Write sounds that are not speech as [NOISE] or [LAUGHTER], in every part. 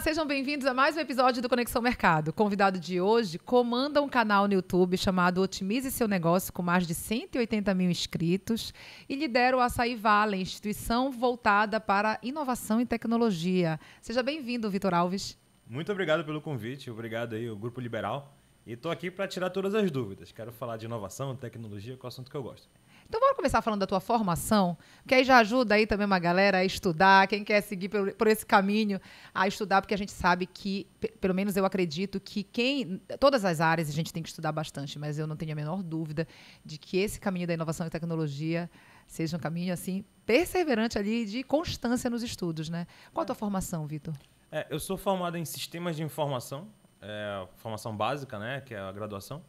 Olá, sejam bem-vindos a mais um episódio do Conexão Mercado. convidado de hoje comanda um canal no YouTube chamado Otimize Seu Negócio, com mais de 180 mil inscritos, e lidera o Açaí Vale, instituição voltada para inovação e tecnologia. Seja bem-vindo, Vitor Alves. Muito obrigado pelo convite, obrigado aí ao Grupo Liberal. E estou aqui para tirar todas as dúvidas. Quero falar de inovação, tecnologia, que é o assunto que eu gosto. Então vamos começar falando da tua formação, que aí já ajuda aí também uma galera a estudar, quem quer seguir por, por esse caminho a estudar, porque a gente sabe que, pelo menos eu acredito que quem todas as áreas a gente tem que estudar bastante, mas eu não tenho a menor dúvida de que esse caminho da inovação e tecnologia seja um caminho assim perseverante ali de constância nos estudos, né? Qual a tua formação, Vitor? É, eu sou formado em sistemas de informação, é, formação básica, né, que é a graduação.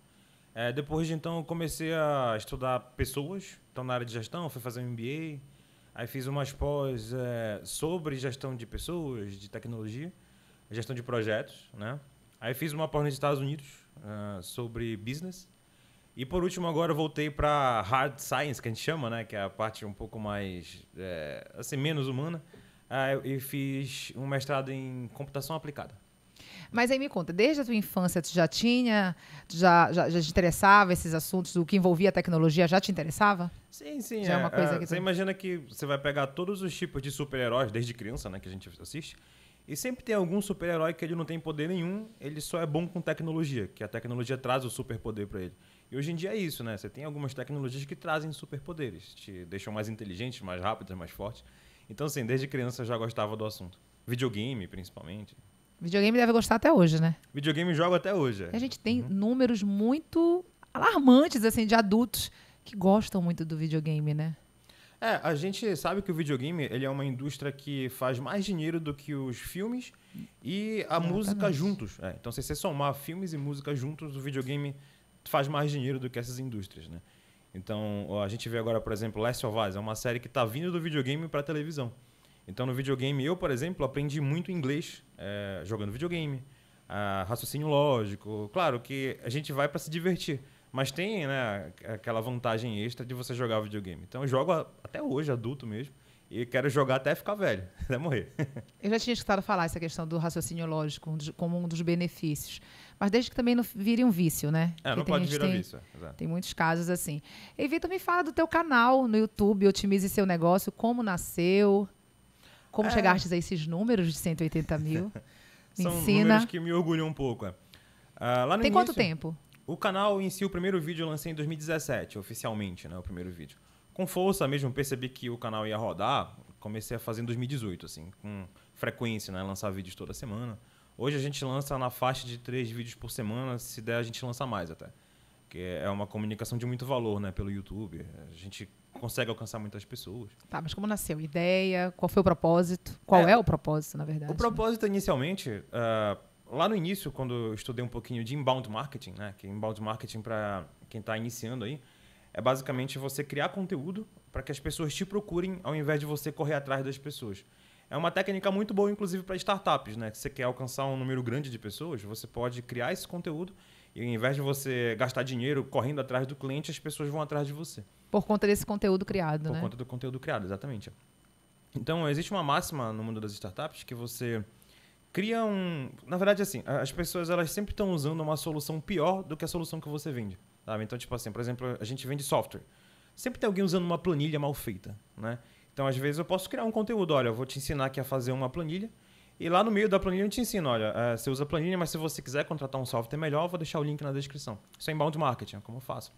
É, depois de então, comecei a estudar pessoas, então na área de gestão, fui fazer um MBA, aí fiz umas pós é, sobre gestão de pessoas, de tecnologia, gestão de projetos, né? Aí fiz uma pós nos Estados Unidos uh, sobre business. E por último, agora voltei para hard science, que a gente chama, né? Que é a parte um pouco mais, é, assim, menos humana. Uh, e fiz um mestrado em computação aplicada. Mas aí me conta, desde a tua infância, tu já tinha, tu já, já, já te interessava esses assuntos, o que envolvia a tecnologia já te interessava? Sim, sim. Já é, é uma coisa é, que Você imagina que você vai pegar todos os tipos de super-heróis, desde criança, né, que a gente assiste, e sempre tem algum super-herói que ele não tem poder nenhum, ele só é bom com tecnologia, que a tecnologia traz o super-poder para ele. E hoje em dia é isso, né? Você tem algumas tecnologias que trazem superpoderes, te deixam mais inteligentes, mais rápidos, mais fortes. Então, assim, desde criança eu já gostava do assunto. Videogame, principalmente. Videogame deve gostar até hoje, né? Videogame joga até hoje. É. A gente tem uhum. números muito alarmantes, assim, de adultos que gostam muito do videogame, né? É, a gente sabe que o videogame ele é uma indústria que faz mais dinheiro do que os filmes e a Exatamente. música juntos. É, então, se você somar filmes e música juntos, o videogame faz mais dinheiro do que essas indústrias, né? Então, a gente vê agora, por exemplo, Last of Us, é uma série que está vindo do videogame para televisão. Então, no videogame, eu, por exemplo, aprendi muito inglês é, jogando videogame, a, raciocínio lógico. Claro que a gente vai para se divertir, mas tem né, aquela vantagem extra de você jogar videogame. Então, eu jogo até hoje, adulto mesmo, e quero jogar até ficar velho, [LAUGHS] até morrer. Eu já tinha escutado falar essa questão do raciocínio lógico como um dos benefícios. Mas desde que também não vire um vício, né? É, não pode virar tem, vício. É, exato. Tem muitos casos assim. E Vitor, me fala do teu canal no YouTube, Otimize Seu Negócio, como nasceu, como é. chegaste a esses números de 180 mil? [LAUGHS] Me São ensina. números que me orgulham um pouco. Uh, lá no Tem início, quanto tempo? O canal em si, o primeiro vídeo eu lancei em 2017, oficialmente, né? O primeiro vídeo. Com força mesmo, percebi que o canal ia rodar, comecei a fazer em 2018, assim, com frequência, né? Lançar vídeos toda semana. Hoje a gente lança na faixa de três vídeos por semana, se der a gente lança mais até. Que é uma comunicação de muito valor, né? Pelo YouTube. A gente consegue alcançar muitas pessoas. Tá, mas como nasceu a ideia? Qual foi o propósito? Qual é, é o propósito, na verdade? O propósito, inicialmente, uh, lá no início, quando eu estudei um pouquinho de inbound marketing, né? Que inbound marketing, para quem está iniciando aí, é basicamente você criar conteúdo para que as pessoas te procurem ao invés de você correr atrás das pessoas. É uma técnica muito boa, inclusive, para startups, né? Se você quer alcançar um número grande de pessoas, você pode criar esse conteúdo e ao invés de você gastar dinheiro correndo atrás do cliente, as pessoas vão atrás de você. Por conta desse conteúdo criado, Por né? Por conta do conteúdo criado, exatamente. Então, existe uma máxima no mundo das startups que você cria um... Na verdade, assim, as pessoas elas sempre estão usando uma solução pior do que a solução que você vende. Sabe? Então, tipo assim, por exemplo, a gente vende software. Sempre tem alguém usando uma planilha mal feita, né? Então, às vezes, eu posso criar um conteúdo. Olha, eu vou te ensinar aqui a fazer uma planilha e lá no meio da planilha eu te ensino, olha, é, você usa planilha, mas se você quiser contratar um software melhor, eu vou deixar o link na descrição. Isso é inbound marketing, como eu faço.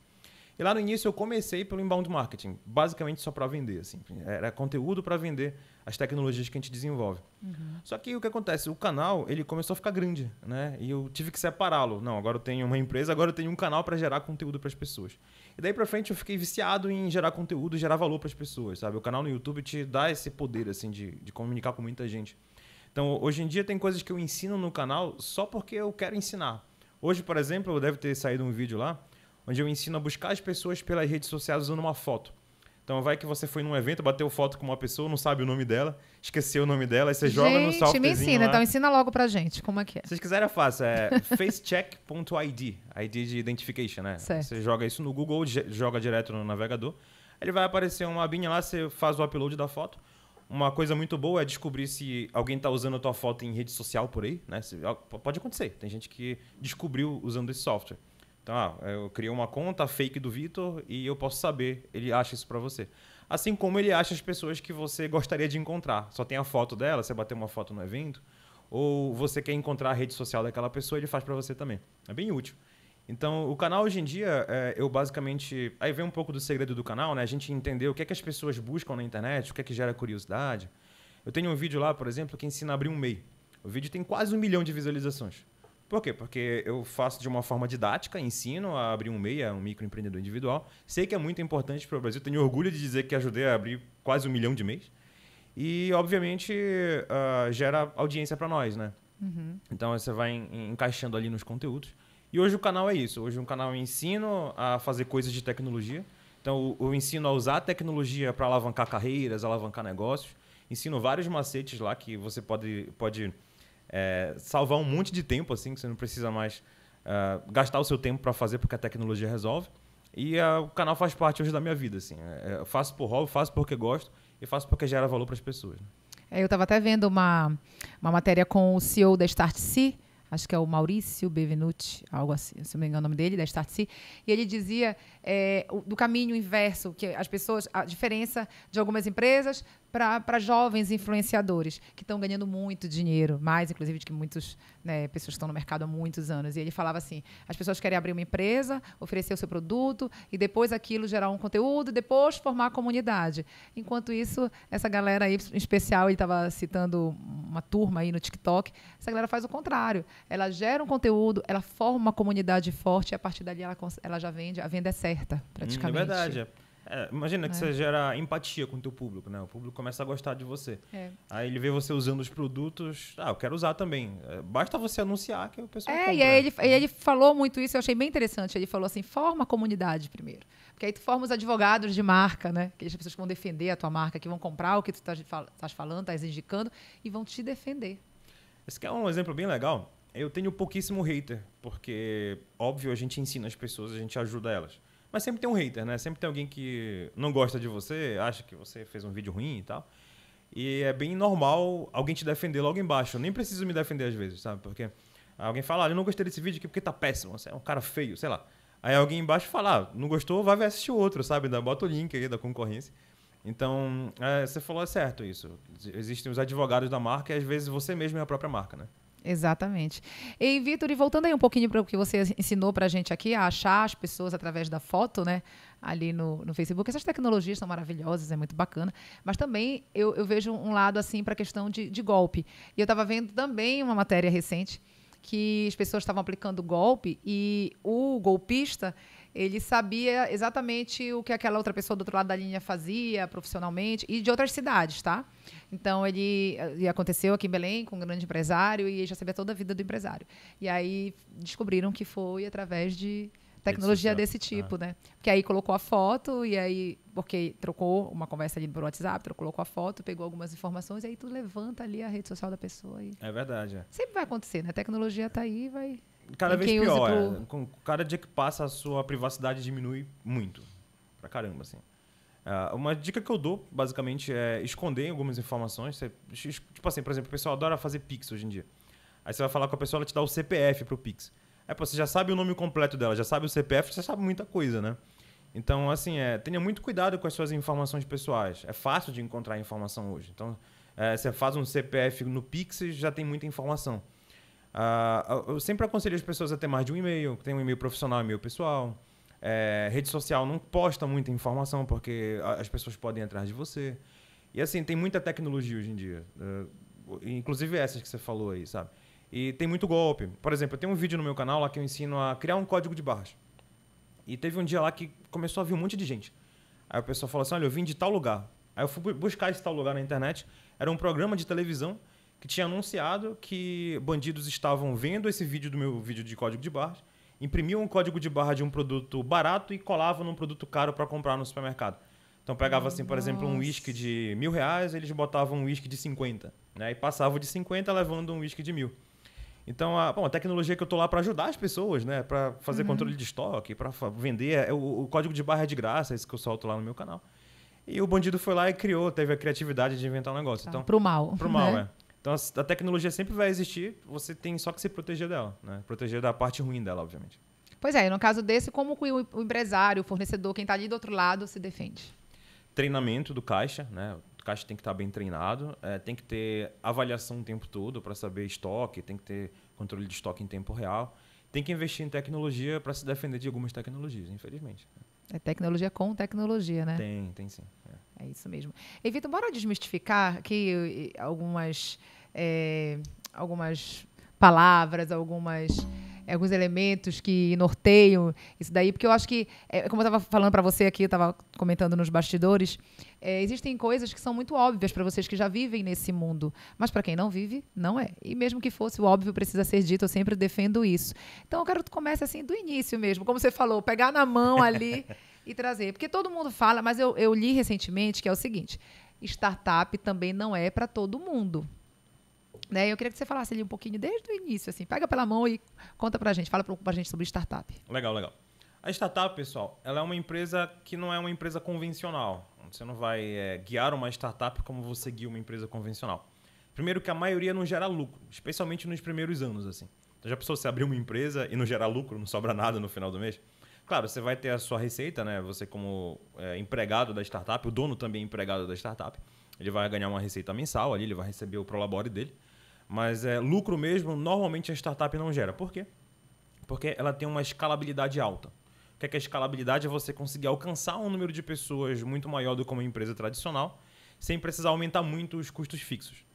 E lá no início eu comecei pelo inbound marketing, basicamente só para vender, assim. Era conteúdo para vender as tecnologias que a gente desenvolve. Uhum. Só que o que acontece? O canal, ele começou a ficar grande, né? E eu tive que separá-lo. Não, agora eu tenho uma empresa, agora eu tenho um canal para gerar conteúdo para as pessoas. E daí para frente eu fiquei viciado em gerar conteúdo, gerar valor para as pessoas, sabe? O canal no YouTube te dá esse poder, assim, de, de comunicar com muita gente. Então, hoje em dia tem coisas que eu ensino no canal só porque eu quero ensinar. Hoje, por exemplo, deve ter saído um vídeo lá onde eu ensino a buscar as pessoas pelas redes sociais usando uma foto. Então vai que você foi num evento, bateu foto com uma pessoa, não sabe o nome dela, esqueceu o nome dela, aí você gente, joga no software. me ensina, lá. então ensina logo pra gente como é que é. Se vocês quiserem, faça. É, é [LAUGHS] facecheck.id, ID de identification, né? Certo. Você joga isso no Google, joga direto no navegador. Ele vai aparecer uma abinha lá, você faz o upload da foto uma coisa muito boa é descobrir se alguém está usando a tua foto em rede social por aí, né? Se, pode acontecer. Tem gente que descobriu usando esse software. Então, ah, eu criei uma conta fake do Vitor e eu posso saber, ele acha isso para você. Assim como ele acha as pessoas que você gostaria de encontrar. Só tem a foto dela, você bater uma foto no evento, ou você quer encontrar a rede social daquela pessoa, ele faz para você também. É bem útil. Então, o canal hoje em dia, é, eu basicamente. Aí vem um pouco do segredo do canal, né? A gente entender o que é que as pessoas buscam na internet, o que é que gera curiosidade. Eu tenho um vídeo lá, por exemplo, que ensina a abrir um MEI. O vídeo tem quase um milhão de visualizações. Por quê? Porque eu faço de uma forma didática, ensino a abrir um MEI, a um microempreendedor individual. Sei que é muito importante para o Brasil, tenho orgulho de dizer que ajudei a abrir quase um milhão de MEIs. E, obviamente, uh, gera audiência para nós, né? Uhum. Então, você vai encaixando ali nos conteúdos. E hoje o canal é isso. Hoje o canal eu ensino a fazer coisas de tecnologia. Então eu ensino a usar a tecnologia para alavancar carreiras, alavancar negócios. Ensino vários macetes lá que você pode, pode é, salvar um monte de tempo, assim, que você não precisa mais uh, gastar o seu tempo para fazer porque a tecnologia resolve. E uh, o canal faz parte hoje da minha vida, assim. É, eu faço por hobby, faço porque gosto e faço porque gera valor para as pessoas. Né? eu estava até vendo uma, uma matéria com o CEO da StartC, acho que é o Maurício Bevenuti, algo assim, se não me engano é o nome dele, da Startse, e ele dizia é, do caminho inverso, que as pessoas, a diferença de algumas empresas para jovens influenciadores que estão ganhando muito dinheiro, mais inclusive de que muitas né, pessoas estão no mercado há muitos anos. E ele falava assim: as pessoas querem abrir uma empresa, oferecer o seu produto e depois aquilo gerar um conteúdo, e depois formar a comunidade. Enquanto isso, essa galera aí, em especial, ele estava citando uma turma aí no TikTok, essa galera faz o contrário. Ela gera um conteúdo, ela forma uma comunidade forte e a partir dali ela, ela já vende, a venda é certa, praticamente. Hum, é verdade. É. É, imagina que é. você gera empatia com o teu público, né? O público começa a gostar de você. É. Aí ele vê você usando os produtos, ah, eu quero usar também. É, basta você anunciar que o pessoal É, compra. e aí ele, ele falou muito isso, eu achei bem interessante. Ele falou assim, forma a comunidade primeiro. Porque aí tu forma os advogados de marca, né? Que as pessoas que vão defender a tua marca, que vão comprar o que tu estás tá, tá falando, estás indicando, e vão te defender. Esse aqui é um exemplo bem legal. Eu tenho pouquíssimo hater, porque, óbvio, a gente ensina as pessoas, a gente ajuda elas. Mas sempre tem um hater, né? Sempre tem alguém que não gosta de você, acha que você fez um vídeo ruim e tal. E é bem normal alguém te defender logo embaixo. Eu nem preciso me defender às vezes, sabe? Porque alguém fala, ah, eu não gostei desse vídeo aqui porque tá péssimo, você é um cara feio, sei lá. Aí alguém embaixo fala, ah, não gostou, vai ver assistir outro, sabe? Bota o link aí da concorrência. Então, é, você falou é certo isso. Existem os advogados da marca e às vezes você mesmo é a própria marca, né? Exatamente. E, Vitor, e voltando aí um pouquinho para o que você ensinou para a gente aqui, a achar as pessoas através da foto, né? Ali no, no Facebook. Essas tecnologias são maravilhosas, é muito bacana. Mas também eu, eu vejo um lado, assim, para a questão de, de golpe. E eu estava vendo também uma matéria recente que as pessoas estavam aplicando golpe e o golpista ele sabia exatamente o que aquela outra pessoa do outro lado da linha fazia profissionalmente e de outras cidades, tá? Então ele e aconteceu aqui em Belém com um grande empresário e ele já sabia toda a vida do empresário. E aí descobriram que foi através de tecnologia desse tipo, ah. né? Porque aí colocou a foto e aí porque trocou uma conversa ali pelo WhatsApp, trocou, colocou a foto, pegou algumas informações e aí tu levanta ali a rede social da pessoa e É verdade. É. Sempre vai acontecer, né? A tecnologia está aí, vai cada vez pior. Pro... É, com cada dia que passa, a sua privacidade diminui muito. Pra caramba, assim. Uh, uma dica que eu dou, basicamente, é esconder algumas informações. tipo assim, por exemplo, o pessoal adora fazer Pix hoje em dia. Aí você vai falar com a pessoa, ela te dá o CPF pro Pix. É, pô, você já sabe o nome completo dela, já sabe o CPF, você sabe muita coisa, né? Então, assim, é, tenha muito cuidado com as suas informações pessoais. É fácil de encontrar informação hoje. Então, é, você faz um CPF no Pix já tem muita informação. Uh, eu sempre aconselho as pessoas a ter mais de um e-mail, tem um e-mail profissional e um e-mail pessoal. É, rede social não posta muita informação porque as pessoas podem entrar de você. E assim, tem muita tecnologia hoje em dia, uh, inclusive essas que você falou aí, sabe? E tem muito golpe. Por exemplo, eu tenho um vídeo no meu canal lá que eu ensino a criar um código de barras. E teve um dia lá que começou a vir um monte de gente. Aí o pessoal falou assim: olha, eu vim de tal lugar. Aí eu fui buscar esse tal lugar na internet. Era um programa de televisão que tinha anunciado que bandidos estavam vendo esse vídeo do meu vídeo de código de barra, imprimiam um código de barra de um produto barato e colavam num produto caro para comprar no supermercado. Então pegava assim, por Nossa. exemplo, um uísque de mil reais, eles botavam um uísque de 50, né? E passavam de 50 levando um uísque de mil. Então, a, bom, a tecnologia que eu tô lá para ajudar as pessoas, né? Para fazer uhum. controle de estoque, para vender, é, o, o, código de barra é de graça, é isso que eu solto lá no meu canal. E o bandido foi lá e criou, teve a criatividade de inventar um negócio. Tá. Então, pro mal. Pro mal, né? é. Então a tecnologia sempre vai existir, você tem só que se proteger dela, né? Proteger da parte ruim dela, obviamente. Pois é, no caso desse, como o empresário, o fornecedor, quem está ali do outro lado se defende? Treinamento do caixa, né? O caixa tem que estar tá bem treinado, é, tem que ter avaliação o tempo todo para saber estoque, tem que ter controle de estoque em tempo real, tem que investir em tecnologia para se defender de algumas tecnologias, infelizmente. É tecnologia com tecnologia, né? Tem, tem sim. É, é isso mesmo. E Vitor, bora desmistificar que algumas, é, algumas palavras, algumas é, alguns elementos que norteiam isso daí, porque eu acho que, é, como eu estava falando para você aqui, eu estava comentando nos bastidores, é, existem coisas que são muito óbvias para vocês que já vivem nesse mundo, mas para quem não vive, não é. E mesmo que fosse o óbvio, precisa ser dito, eu sempre defendo isso. Então eu quero que comece assim do início mesmo, como você falou, pegar na mão ali [LAUGHS] e trazer. Porque todo mundo fala, mas eu, eu li recentemente que é o seguinte: startup também não é para todo mundo. Né? Eu queria que você falasse ali um pouquinho desde o início, assim, pega pela mão e conta pra gente, fala pra gente sobre startup. Legal, legal. A startup, pessoal, ela é uma empresa que não é uma empresa convencional. Você não vai é, guiar uma startup como você guia uma empresa convencional. Primeiro que a maioria não gera lucro, especialmente nos primeiros anos, assim. Então já pensou você abrir uma empresa e não gerar lucro, não sobra nada no final do mês? Claro, você vai ter a sua receita, né? Você como é, empregado da startup, o dono também é empregado da startup, ele vai ganhar uma receita mensal ali, ele vai receber o prolabore dele. Mas é, lucro mesmo, normalmente a startup não gera. Por quê? Porque ela tem uma escalabilidade alta. O que é que a é escalabilidade? É você conseguir alcançar um número de pessoas muito maior do que uma empresa tradicional, sem precisar aumentar muito os custos fixos.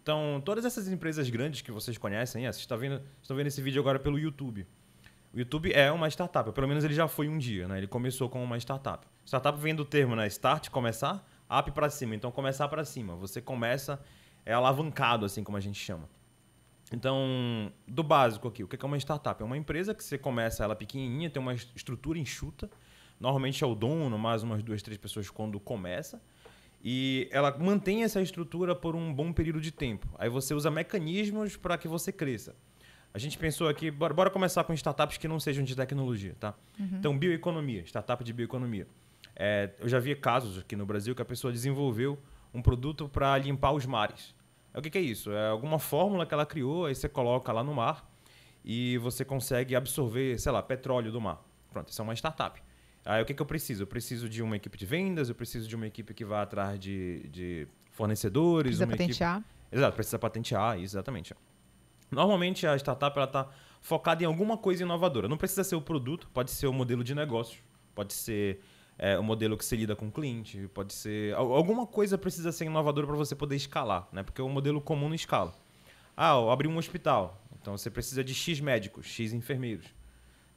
Então, todas essas empresas grandes que vocês conhecem, é, vocês estão tá vendo, estão vendo esse vídeo agora pelo YouTube. O YouTube é uma startup, pelo menos ele já foi um dia, né? Ele começou como uma startup. Startup vem do termo, né? Start, começar, up para cima. Então, começar para cima. Você começa é alavancado, assim como a gente chama. Então, do básico aqui, o que é uma startup? É uma empresa que você começa ela pequenininha, tem uma estrutura enxuta. Normalmente é o dono, mais umas duas, três pessoas quando começa. E ela mantém essa estrutura por um bom período de tempo. Aí você usa mecanismos para que você cresça. A gente pensou aqui, bora, bora, começar com startups que não sejam de tecnologia, tá? Uhum. Então, bioeconomia, startup de bioeconomia. É, eu já vi casos aqui no Brasil que a pessoa desenvolveu um produto para limpar os mares. O que, é isso? É alguma fórmula que ela criou, aí você coloca lá no mar e você consegue absorver, sei lá, petróleo do mar. Pronto, isso é uma startup. Aí o que, que eu preciso? Eu preciso de uma equipe de vendas, eu preciso de uma equipe que vá atrás de, de fornecedores. Precisa patentear. Equipe... Exato, precisa patentear, exatamente. Normalmente a startup está focada em alguma coisa inovadora. Não precisa ser o produto, pode ser o modelo de negócio, pode ser é, modelo que se lida com cliente, pode ser. Alguma coisa precisa ser inovadora para você poder escalar, né? Porque o modelo comum não escala. Ah, eu abri um hospital, então você precisa de X médicos, X enfermeiros.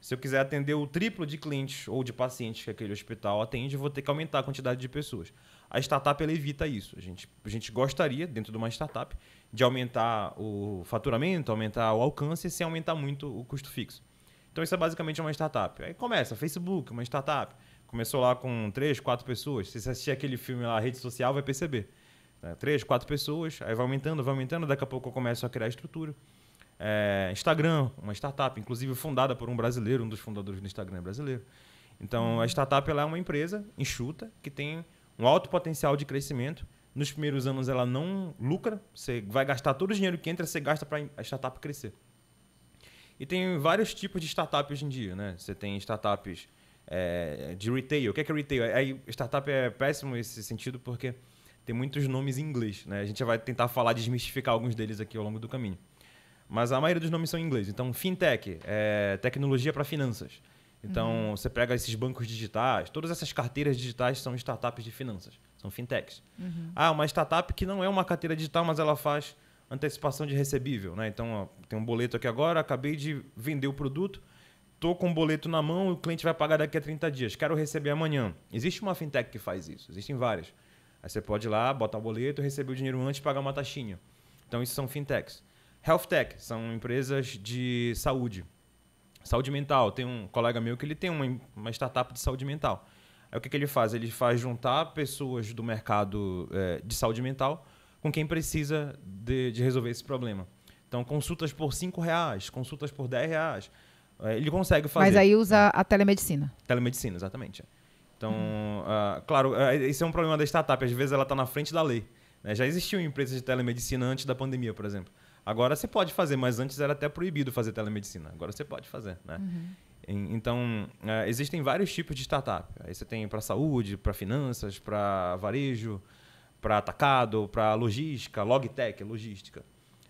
Se eu quiser atender o triplo de clientes ou de pacientes que aquele hospital atende, eu vou ter que aumentar a quantidade de pessoas. A startup ela evita isso. A gente, a gente gostaria, dentro de uma startup, de aumentar o faturamento, aumentar o alcance, sem aumentar muito o custo fixo. Então isso é basicamente uma startup. Aí começa, Facebook, uma startup. Começou lá com três, quatro pessoas. Se você assistir aquele filme lá, rede social, vai perceber. Né, três, quatro pessoas, aí vai aumentando, vai aumentando. Daqui a pouco eu começo a criar estrutura. É, Instagram, uma startup, inclusive fundada por um brasileiro, um dos fundadores do Instagram é brasileiro. Então, a startup é uma empresa enxuta que tem um alto potencial de crescimento. Nos primeiros anos ela não lucra, você vai gastar todo o dinheiro que entra, você gasta para a startup crescer. E tem vários tipos de startup hoje em dia, né? Você tem startups é, de retail. O que é, que é retail? É, aí, startup é péssimo nesse sentido porque tem muitos nomes em inglês. Né? A gente vai tentar falar, desmistificar alguns deles aqui ao longo do caminho. Mas a maioria dos nomes são em inglês. Então, fintech é tecnologia para finanças. Então, uhum. você pega esses bancos digitais, todas essas carteiras digitais são startups de finanças, são fintechs. Uhum. Ah, uma startup que não é uma carteira digital, mas ela faz antecipação de recebível. Né? Então, ó, tem um boleto aqui agora, acabei de vender o produto, tô com um boleto na mão e o cliente vai pagar daqui a 30 dias, quero receber amanhã. Existe uma fintech que faz isso, existem várias. Aí você pode ir lá, botar o boleto, receber o dinheiro antes e pagar uma taxinha. Então, isso são fintechs. Healthtech são empresas de saúde. Saúde mental. Tem um colega meu que ele tem uma, uma startup de saúde mental. Aí o que, que ele faz? Ele faz juntar pessoas do mercado é, de saúde mental com quem precisa de, de resolver esse problema. Então, consultas por 5 reais, consultas por 10 reais. É, ele consegue fazer. Mas aí usa a telemedicina. Telemedicina, exatamente. Então, uh, claro, uh, esse é um problema da startup. Às vezes ela está na frente da lei. Né? Já existiam empresas de telemedicina antes da pandemia, por exemplo. Agora você pode fazer, mas antes era até proibido fazer telemedicina. Agora você pode fazer, né? Uhum. Então, é, existem vários tipos de startup. Aí você tem para saúde, para finanças, para varejo, para atacado, para logística, logtech, logística.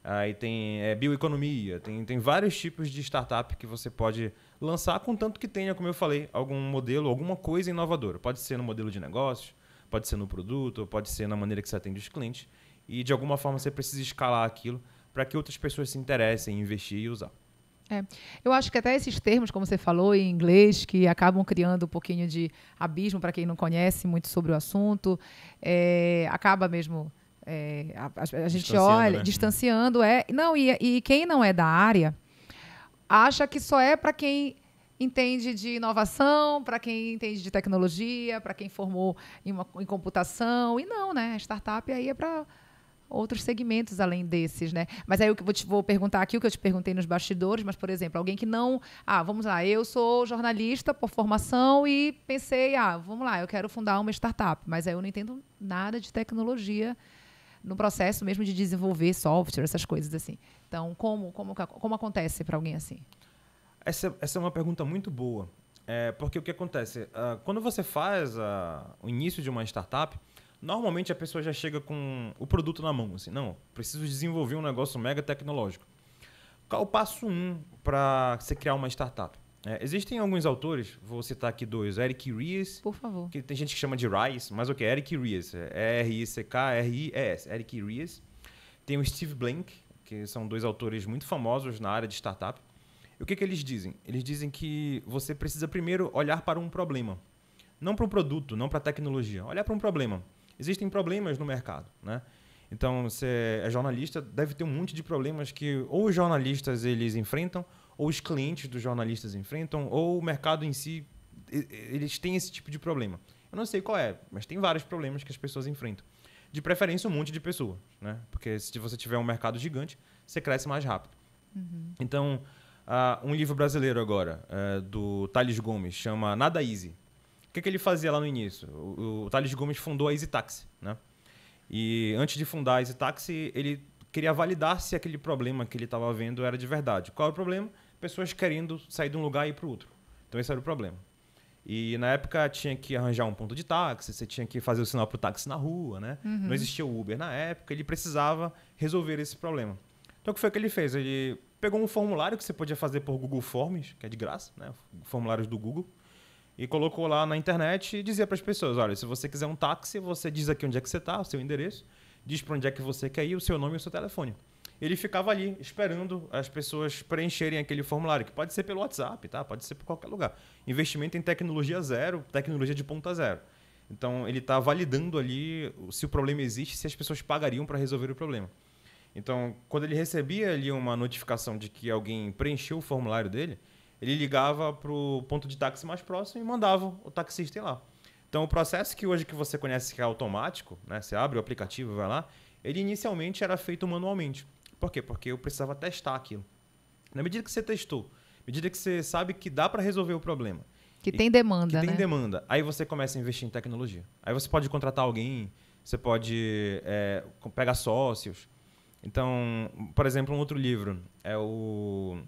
Aí tem é, bioeconomia, tem, tem vários tipos de startup que você pode lançar, contanto que tenha, como eu falei, algum modelo, alguma coisa inovadora. Pode ser no modelo de negócio, pode ser no produto, pode ser na maneira que você atende os clientes. E de alguma forma você precisa escalar aquilo para que outras pessoas se interessem em investir e usar. É. Eu acho que até esses termos, como você falou, em inglês, que acabam criando um pouquinho de abismo para quem não conhece muito sobre o assunto, é, acaba mesmo é, a, a gente olha, né? distanciando, é. Não, e, e quem não é da área acha que só é para quem entende de inovação, para quem entende de tecnologia, para quem formou em, uma, em, computação. E não, né? A startup aí é para outros segmentos além desses, né? Mas aí eu vou, te, vou perguntar aqui o que eu te perguntei nos bastidores, mas, por exemplo, alguém que não... Ah, vamos lá, eu sou jornalista por formação e pensei, ah, vamos lá, eu quero fundar uma startup, mas aí eu não entendo nada de tecnologia, no processo mesmo de desenvolver software, essas coisas assim. Então, como, como, como acontece para alguém assim? Essa, essa é uma pergunta muito boa. É, porque o que acontece? Uh, quando você faz uh, o início de uma startup, normalmente a pessoa já chega com o produto na mão. Assim, não, preciso desenvolver um negócio mega tecnológico. Qual o passo um para você criar uma startup? É, existem alguns autores, vou citar aqui dois, Eric Ries. Por favor. Que tem gente que chama de Rice, mas o okay, que? Eric Ries. É R-I-C-K, R-I-E-S. Eric Ries. Tem o Steve Blank, que são dois autores muito famosos na área de startup. E o que, que eles dizem? Eles dizem que você precisa primeiro olhar para um problema. Não para um produto, não para a tecnologia. Olhar para um problema. Existem problemas no mercado, né? Então, você é jornalista, deve ter um monte de problemas que ou os jornalistas eles enfrentam ou os clientes dos jornalistas enfrentam, ou o mercado em si, eles têm esse tipo de problema. Eu não sei qual é, mas tem vários problemas que as pessoas enfrentam. De preferência, um monte de pessoas, né? Porque se você tiver um mercado gigante, você cresce mais rápido. Uhum. Então, uh, um livro brasileiro agora, uh, do Thales Gomes, chama Nada Easy. O que, que ele fazia lá no início? O, o Thales Gomes fundou a Easy Taxi, né? E antes de fundar a Easy Taxi, ele queria validar se aquele problema que ele estava vendo era de verdade. Qual é o problema? pessoas querendo sair de um lugar e ir para o outro. Então esse era o problema. E na época tinha que arranjar um ponto de táxi, você tinha que fazer o sinal para o táxi na rua, né? Uhum. Não existia o Uber na época, ele precisava resolver esse problema. Então o que foi que ele fez? Ele pegou um formulário que você podia fazer por Google Forms, que é de graça, né? Formulários do Google, e colocou lá na internet e dizia para as pessoas: olha, se você quiser um táxi, você diz aqui onde é que você está, o seu endereço, diz para onde é que você quer ir, o seu nome e o seu telefone ele ficava ali esperando as pessoas preencherem aquele formulário, que pode ser pelo WhatsApp, tá? Pode ser por qualquer lugar. Investimento em tecnologia zero, tecnologia de ponta zero. Então ele está validando ali se o problema existe, se as pessoas pagariam para resolver o problema. Então, quando ele recebia ali uma notificação de que alguém preencheu o formulário dele, ele ligava para o ponto de táxi mais próximo e mandava o taxista ir lá. Então, o processo que hoje que você conhece que é automático, né? Você abre o aplicativo, e vai lá, ele inicialmente era feito manualmente. Por quê? Porque eu precisava testar aquilo. Na medida que você testou, na medida que você sabe que dá para resolver o problema. Que e, tem demanda. Que né? tem demanda. Aí você começa a investir em tecnologia. Aí você pode contratar alguém, você pode é, pegar sócios. Então, por exemplo, um outro livro é o.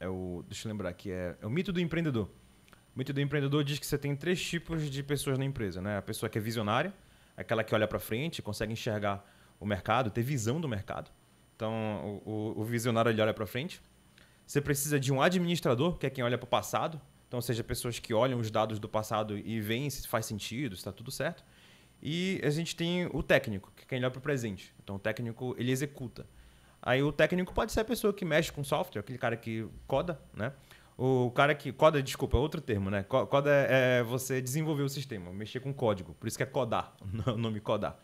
É o deixa eu lembrar aqui, é, é o Mito do Empreendedor. O mito do empreendedor diz que você tem três tipos de pessoas na empresa, né? A pessoa que é visionária, aquela que olha para frente, consegue enxergar o mercado, ter visão do mercado. Então, o, o visionário ele olha para frente. Você precisa de um administrador, que é quem olha para o passado. Então, seja pessoas que olham os dados do passado e veem se faz sentido, se está tudo certo. E a gente tem o técnico, que é quem olha para o presente. Então, o técnico ele executa. Aí, o técnico pode ser a pessoa que mexe com software, aquele cara que coda, né? O cara que coda, desculpa, é outro termo, né? Coda é, é você desenvolver o sistema, mexer com código. Por isso que é codar, [LAUGHS] o nome codar.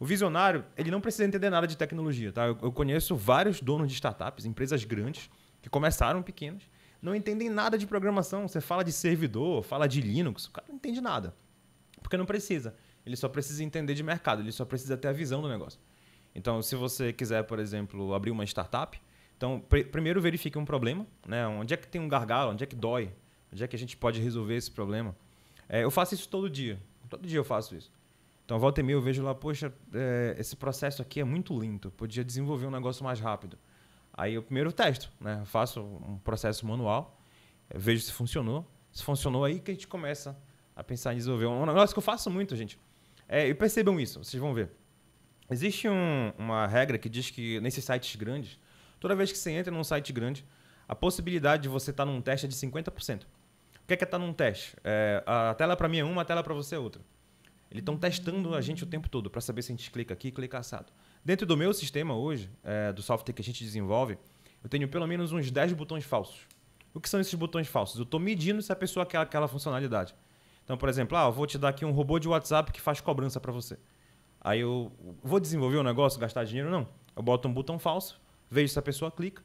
O visionário, ele não precisa entender nada de tecnologia, tá? Eu, eu conheço vários donos de startups, empresas grandes, que começaram pequenas, não entendem nada de programação. Você fala de servidor, fala de Linux, o cara não entende nada. Porque não precisa. Ele só precisa entender de mercado, ele só precisa ter a visão do negócio. Então, se você quiser, por exemplo, abrir uma startup, então pr primeiro verifique um problema, né? Onde é que tem um gargalo, onde é que dói, onde é que a gente pode resolver esse problema. É, eu faço isso todo dia. Todo dia eu faço isso. Então, volta e meia eu vejo lá, poxa, é, esse processo aqui é muito lento, podia desenvolver um negócio mais rápido. Aí eu primeiro testo, né? Eu faço um processo manual, é, vejo se funcionou. Se funcionou, aí que a gente começa a pensar em desenvolver. Um negócio que eu faço muito, gente. É, e percebam isso, vocês vão ver. Existe um, uma regra que diz que nesses sites grandes, toda vez que você entra num site grande, a possibilidade de você estar tá num teste é de 50%. O que é estar é tá num teste? É, a tela para mim é uma, a tela para você é outra. Eles estão testando a gente o tempo todo para saber se a gente clica aqui, clica assado. Dentro do meu sistema hoje, é, do software que a gente desenvolve, eu tenho pelo menos uns 10 botões falsos. O que são esses botões falsos? Eu estou medindo se a pessoa quer aquela funcionalidade. Então, por exemplo, ah, eu vou te dar aqui um robô de WhatsApp que faz cobrança para você. Aí eu vou desenvolver um negócio, gastar dinheiro? Não. Eu boto um botão falso, vejo se a pessoa clica,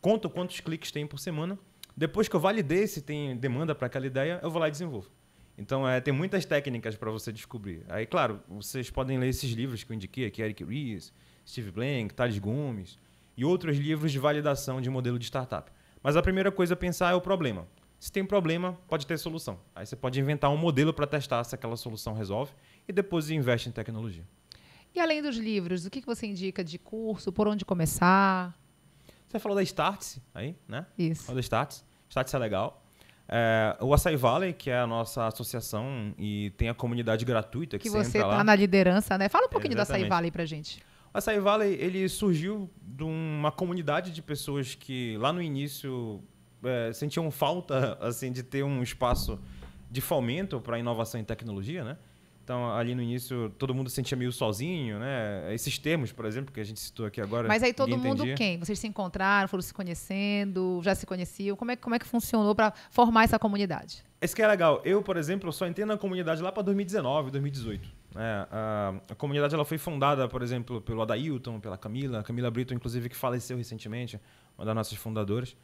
conto quantos cliques tem por semana. Depois que eu validei se tem demanda para aquela ideia, eu vou lá e desenvolvo. Então, é, tem muitas técnicas para você descobrir. Aí, claro, vocês podem ler esses livros que eu indiquei aqui, Eric Ries, Steve Blank, Thales Gomes e outros livros de validação de modelo de startup. Mas a primeira coisa a pensar é o problema. Se tem problema, pode ter solução. Aí você pode inventar um modelo para testar se aquela solução resolve e depois investe em tecnologia. E além dos livros, o que você indica de curso, por onde começar? Você falou da Starts aí, né? Isso. Falou da Starts. Starts é legal. É, o Açaí Valley, que é a nossa associação e tem a comunidade gratuita que, que você está é na liderança, né? Fala um pouquinho Exatamente. do Açaí Valley pra gente. O Açaí Valley, ele surgiu de uma comunidade de pessoas que lá no início é, sentiam falta [LAUGHS] assim de ter um espaço de fomento para inovação e tecnologia, né? Então, ali no início, todo mundo se sentia meio sozinho, né? Esses termos, por exemplo, que a gente citou aqui agora. Mas aí todo mundo entendia. quem? Vocês se encontraram, foram se conhecendo, já se conheciam? Como é, como é que funcionou para formar essa comunidade? Esse que é legal. Eu, por exemplo, só entrei na comunidade lá para 2019, 2018. É, a, a, comunidade ela foi fundada, por exemplo, pelo Adailton, pela Camila, Camila Brito, inclusive, que faleceu recentemente, uma das nossas fundadoras.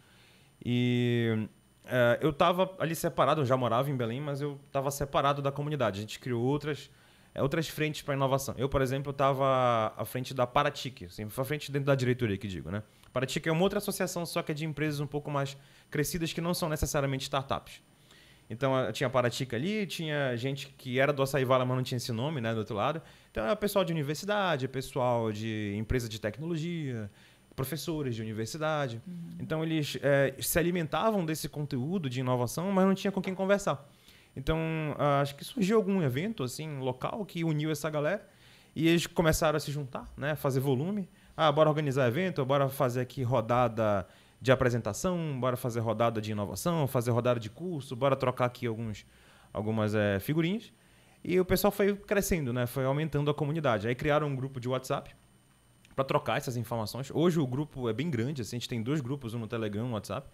E é, eu estava ali separado, eu já morava em Belém, mas eu estava separado da comunidade. A gente criou outras, é, outras frentes para inovação. Eu, por exemplo, estava à frente da Paratic, assim, à frente dentro da diretoria que digo, né? Paratic é uma outra associação, só que é de empresas um pouco mais crescidas que não são necessariamente startups. Então tinha a Paratica ali, tinha gente que era do Açaí mas não tinha esse nome, né, do outro lado. Então era é pessoal de universidade, é pessoal de empresa de tecnologia, professores de universidade. Uhum. Então, eles é, se alimentavam desse conteúdo de inovação, mas não tinha com quem conversar. Então, ah, acho que surgiu algum evento assim local que uniu essa galera e eles começaram a se juntar, né, fazer volume. Ah, bora organizar evento, bora fazer aqui rodada de apresentação, bora fazer rodada de inovação, fazer rodada de curso, bora trocar aqui alguns algumas é, figurinhas. E o pessoal foi crescendo, né? Foi aumentando a comunidade. Aí criaram um grupo de WhatsApp para trocar essas informações. Hoje o grupo é bem grande, assim, a gente tem dois grupos, um no Telegram, um no WhatsApp.